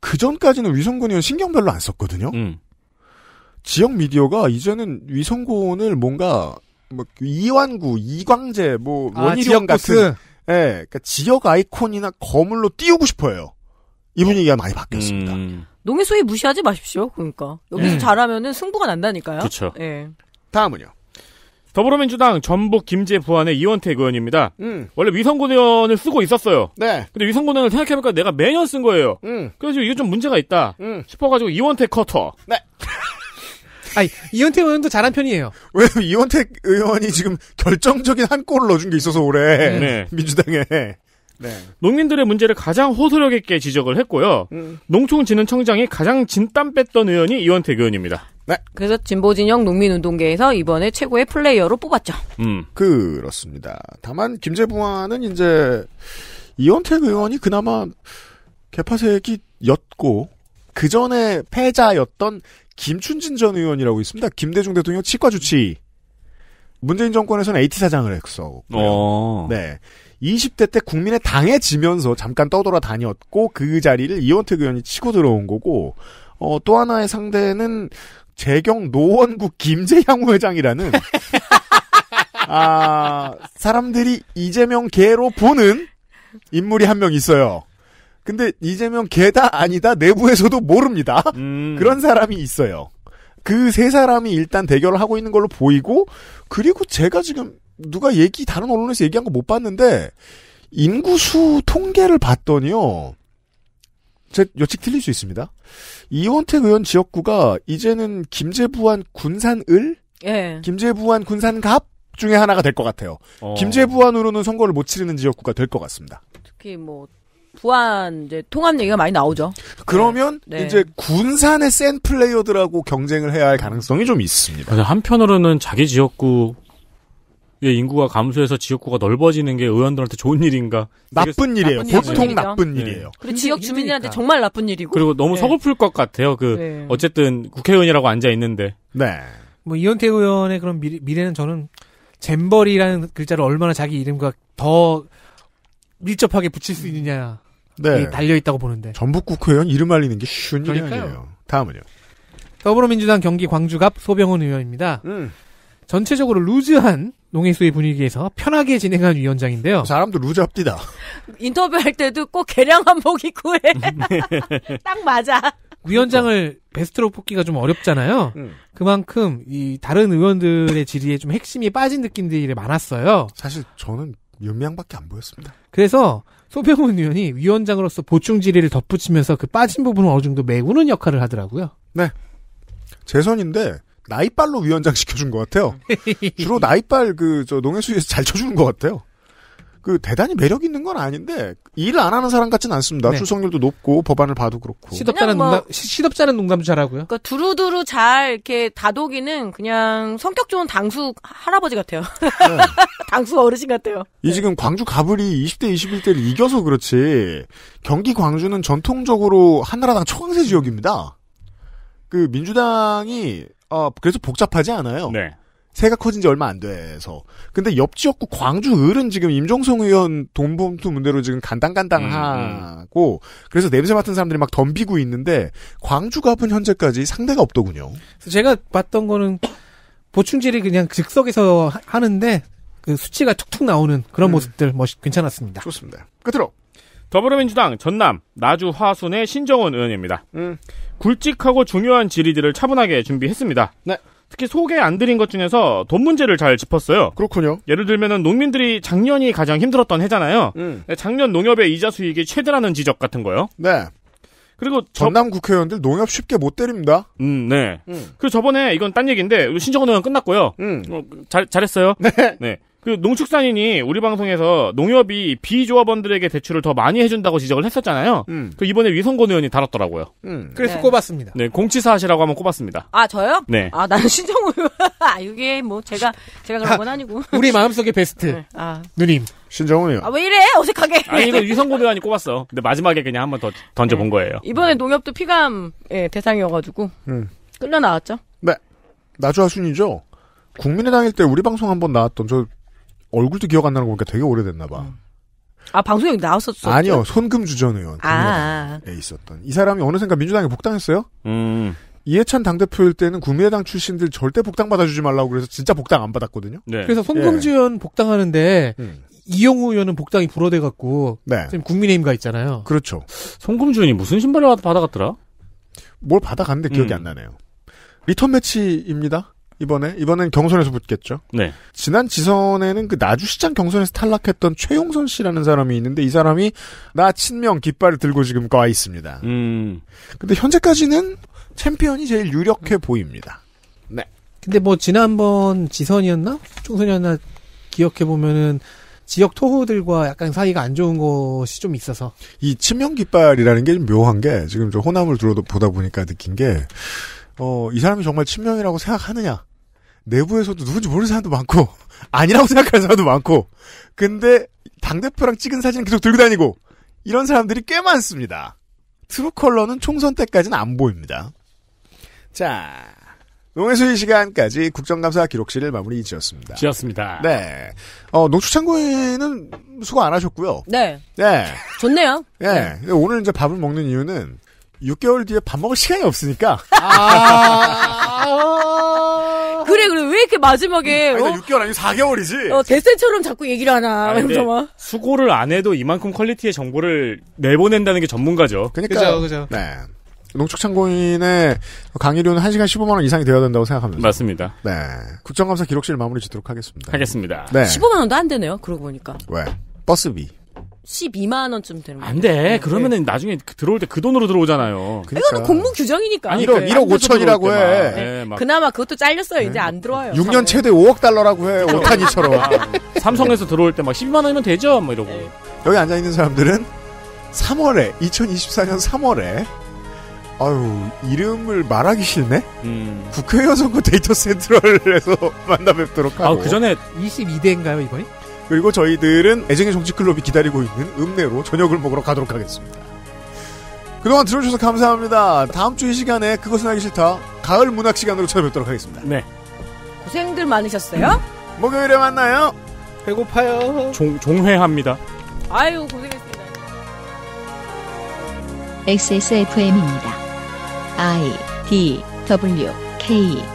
그 전까지는 위성군 이원 신경 별로 안 썼거든요. 음. 지역 미디어가 이제는 위성군을 뭔가 뭐 이완구, 이광재, 뭐 아, 원희룡 같은 예, 그러니까 지역 아이콘이나 거물로 띄우고 싶어요. 이 분위기가 많이 바뀌었습니다. 음. 농해수위 무시하지 마십시오. 그러니까 여기서 네. 잘하면은 승부가 난다니까요. 그렇 예. 다음은요. 더불어민주당 전북 김제 부안의 이원택 의원입니다. 음. 원래 위성고대원을 쓰고 있었어요. 네. 근데 위성고대원을 생각해보니까 내가 매년 쓴 거예요. 음. 그래서 이거 좀 문제가 있다 음. 싶어가지고 이원택 커터. 네. (laughs) 아니, 이원택 의원도 잘한 편이에요. 왜 이원택 의원이 지금 결정적인 한 골을 넣어준 게 있어서 올해 음. 네. 민주당에. 네. 농민들의 문제를 가장 호소력 있게 지적을 했고요. 음. 농촌진흥청장이 가장 진땀 뺐던 의원이 이원택 의원입니다. 네. 그래서 진보진영 농민운동계에서 이번에 최고의 플레이어로 뽑았죠. 음. 그렇습니다. 다만 김재부와는 이제 이원택 의원이 그나마 개파색이였고 그 전에 패자였던 김춘진 전 의원이라고 있습니다. 김대중 대통령 치과 주치. 문재인 정권에서는 AT 사장을 했었고요. 어. 네. 20대 때 국민의 당에 지면서 잠깐 떠돌아 다녔고 그 자리를 이원태 의원이 치고 들어온 거고 어, 또 하나의 상대는 재경 노원구 김재향 회장이라는 (laughs) 아 사람들이 이재명 개로 보는 인물이 한 명 있어요. 근데 이재명 개다 아니다 내부에서도 모릅니다. 음. 그런 사람이 있어요. 그 세 사람이 일단 대결을 하고 있는 걸로 보이고 그리고 제가 지금 누가 얘기 다른 언론에서 얘기한 거 못 봤는데 인구수 통계를 봤더니요. 제 여측 틀릴 수 있습니다. 이원택 의원 지역구가 이제는 김제부안 군산을, 예. 김제부안 군산갑 중에 하나가 될 것 같아요. 어. 김제부안으로는 선거를 못 치르는 지역구가 될 것 같습니다. 특히 뭐 부안 이제 통합 얘기가 많이 나오죠. 그러면 네. 이제 네. 군산의 센 플레이어들하고 경쟁을 해야 할 가능성이 좀 있습니다. 한편으로는 자기 지역구 예, 인구가 감소해서 지역구가 넓어지는 게 의원들한테 좋은 일인가? 나쁜 일이에요. 나쁜 보통 일이죠. 나쁜 네. 일이에요. 그리고 지역 주민들한테 정말 나쁜 일이고. 그리고 너무 네. 서글플 것 같아요. 그 네. 어쨌든 국회의원이라고 앉아 있는데. 네. 뭐 이현태 의원의 그런 미래, 미래는 저는 잼버리라는 글자를 얼마나 자기 이름과 더 밀접하게 붙일 수 있느냐. 네. 달려 있다고 보는데. 전북 국회의원 이름 알리는 게 쉬운 일이 아니에요. 다음은요. 더불어민주당 경기 광주갑 소병훈 의원입니다. 음. 전체적으로 루즈한 농해수의 분위기에서 편하게 진행한 위원장인데요. 그 사람도 루합디다 인터뷰할 때도 꼭 개량 한복 입고 해. 딱 맞아. 위원장을 베스트로 뽑기가 좀 어렵잖아요. 음. 그만큼 이 다른 의원들의 질의에 좀 핵심이 빠진 느낌들이 많았어요. 사실 저는 몇 명밖에 안 보였습니다. 그래서 소병훈 의원이 위원장으로서 보충 질의를 덧붙이면서 그 빠진 부분을 어느 정도 메우는 역할을 하더라고요. 네. 재선인데 나이빨로 위원장 시켜준 것 같아요. (laughs) 주로 나이빨 그 저 농해수에서 잘 쳐주는 것 같아요. 그 대단히 매력 있는 건 아닌데 일을 안 하는 사람 같진 않습니다. 네. 출석률도 높고 법안을 봐도 그렇고 시덥잖은 뭐, 농담 시, 덥잖은 농담도 잘하고요. 그러니까 두루두루 잘 이렇게 다독이는 그냥 성격 좋은 당수 할아버지 같아요. 네. (laughs) 당수 어르신 같아요. 이 네. 지금 광주 가불이 20대 21대를 이겨서 그렇지 경기 광주는 전통적으로 한나라당 초강세 지역입니다. 그 민주당이 어, 그래서 복잡하지 않아요. 네. 새가 커진 지 얼마 안 돼서. 근데 옆 지역구 광주 을은 지금 임종성 의원 돈봉투 문제로 지금 간당간당하고, 음, 음. 그래서 냄새 맡은 사람들이 막 덤비고 있는데, 광주갑은 현재까지 상대가 없더군요. 제가 봤던 거는, 보충질이 그냥 즉석에서 하는데, 그 수치가 툭툭 나오는 그런 음. 모습들 멋 괜찮았습니다. 좋습니다. 끝으로, 더불어민주당 전남 나주 화순의 신정원 의원입니다. 음. 굵직하고 중요한 질의들을 차분하게 준비했습니다. 네. 특히 소개 안 드린 것 중에서 돈 문제를 잘 짚었어요. 그렇군요. 예를 들면 농민들이 작년이 가장 힘들었던 해잖아요. 음. 네, 작년 농협의 이자 수익이 최대라는 지적 같은 거요. 네. 그리고 저... 전남 국회의원들 농협 쉽게 못 때립니다. 음, 네. 음. 그 저번에 이건 딴 얘기인데 신정원 의원 끝났고요. 음. 어, 그 잘 잘했어요. 네. 네. 그 농축산인이 우리 방송에서 농협이 비조합원들에게 대출을 더 많이 해준다고 지적을 했었잖아요. 음. 그 이번에 위성권 의원이 다뤘더라고요 음. 그래서 네. 꼽았습니다. 네, 공치사 하시라고 한번 꼽았습니다. 아 저요? 네. 아 나는 신정우 (laughs) 아 이게 뭐 제가 제가 그런 건 아니고. (laughs) 우리 마음속의 베스트. 네. 아 누님. 신정훈 의원. 아, 왜 이래? 어색하게. 아니, 이거 위성고 의원이 꼽았어. 근데 마지막에 그냥 한번 더 던져본 네. 거예요. 이번에 네. 농협도 피감, 예, 대상이어가지고. 음. 끌려 나왔죠? 네. 나주하순이죠? 국민의당일 때 우리 방송 한번 나왔던 저 얼굴도 기억 안 나는 거 보니까 되게 오래됐나 봐. 음. 아 방송에 나왔었죠? 아니요 손금주 전 의원 아. 에 있었던 이 사람이 어느샌가 민주당에 복당했어요. 음. 이해찬 당대표일 때는 국민의당 출신들 절대 복당 받아주지 말라고 그래서 진짜 복당 안 받았거든요. 네. 그래서 손금주 의원 예. 복당하는데 음. 이용우 의원은 복당이 불어대갖고 네. 지금 국민의힘 가 있잖아요. 그렇죠. 손금주 의원이 무슨 신발을 받아갔더라? 뭘 받아갔는데 기억이 음. 안 나네요. 리턴 매치입니다. 이번에 이번엔 경선에서 붙겠죠. 네. 지난 지선에는 그 나주시장 경선에서 탈락했던 최용선 씨라는 사람이 있는데 이 사람이 나 친명 깃발을 들고 지금 가 있습니다. 음. 근데 현재까지는 챔피언이 제일 유력해 보입니다. 네. 근데 뭐 지난번 지선이었나 총선이었나 기억해 보면은 지역 토호들과 약간 사이가 안 좋은 것이 좀 있어서 이 친명 깃발이라는 게 좀 묘한 게 지금 저 호남을 들어도 보다 보니까 느낀 게 어, 이 사람이 정말 친명이라고 생각하느냐. 내부에서도 누군지 모르는 사람도 많고, (laughs) 아니라고 생각하는 사람도 많고, 근데 당대표랑 찍은 사진 계속 들고 다니고, 이런 사람들이 꽤 많습니다. 트루컬러는 총선 때까지는 안 보입니다. 자, 농해수의 시간까지 국정감사 기록실을 마무리 지었습니다. 지었습니다. 네. 어, 농축창고에는 수고 안 하셨고요. 네. 네. 좋네요. 예. 네. 네. 오늘 이제 밥을 먹는 이유는 6개월 뒤에 밥 먹을 시간이 없으니까. 아~ (laughs) 그래, 그래. 왜 이렇게 마지막에. 아니, 어? 6개월 아니고 4개월이지. 어, 대세처럼 자꾸 얘기를 하나. 아니, 수고를 안 해도 이만큼 퀄리티의 정보를 내보낸다는 게 전문가죠. 그니까 그죠, 그죠. 네. 농축창고인의 강의료는 1시간 15만원 이상이 되어야 된다고 생각합니다. 맞습니다. 네. 국정감사 기록실 마무리 짓도록 하겠습니다. 하겠습니다. 네. 15만원도 안 되네요. 그러고 보니까. 왜? 버스비. 12만 원쯤 되는 거예요. 안 돼. 네. 그러면은 네. 나중에 그 들어올 때 그 돈으로 들어오잖아요. 그러니까. 이거는 그러니까. 공무 규정이니까. 아니, 1억, 1억 5천이라고 해. 네. 네. 그나마 그것도 잘렸어요. 네. 이제 안 들어와요. 6년 최대 5억 달러라고 해. 네. 오타니처럼. (laughs) 삼성에서 들어올 때 막 10만 원이면 되죠. 뭐 이러고. 여기 앉아 있는 사람들은 3월에 2024년 3월에 아유 이름을 말하기 싫네. 음. 국회의원 선거 데이터 센트럴에서 (laughs) 만나 뵙도록 아, 하고. 아그 전에 22대인가요 이번이? 그리고 저희들은 애정의 정치클럽이 기다리고 있는 읍내로 저녁을 먹으러 가도록 하겠습니다. 그동안 들어주셔서 감사합니다. 다음 주 이 시간에 그것은 하기 싫다. 가을 문학 시간으로 찾아뵙도록 하겠습니다. 네. 고생들 많으셨어요? 음. 목요일에 만나요. 배고파요. 종, 종회합니다. 아유, 고생했습니다. XSFM입니다. I D W K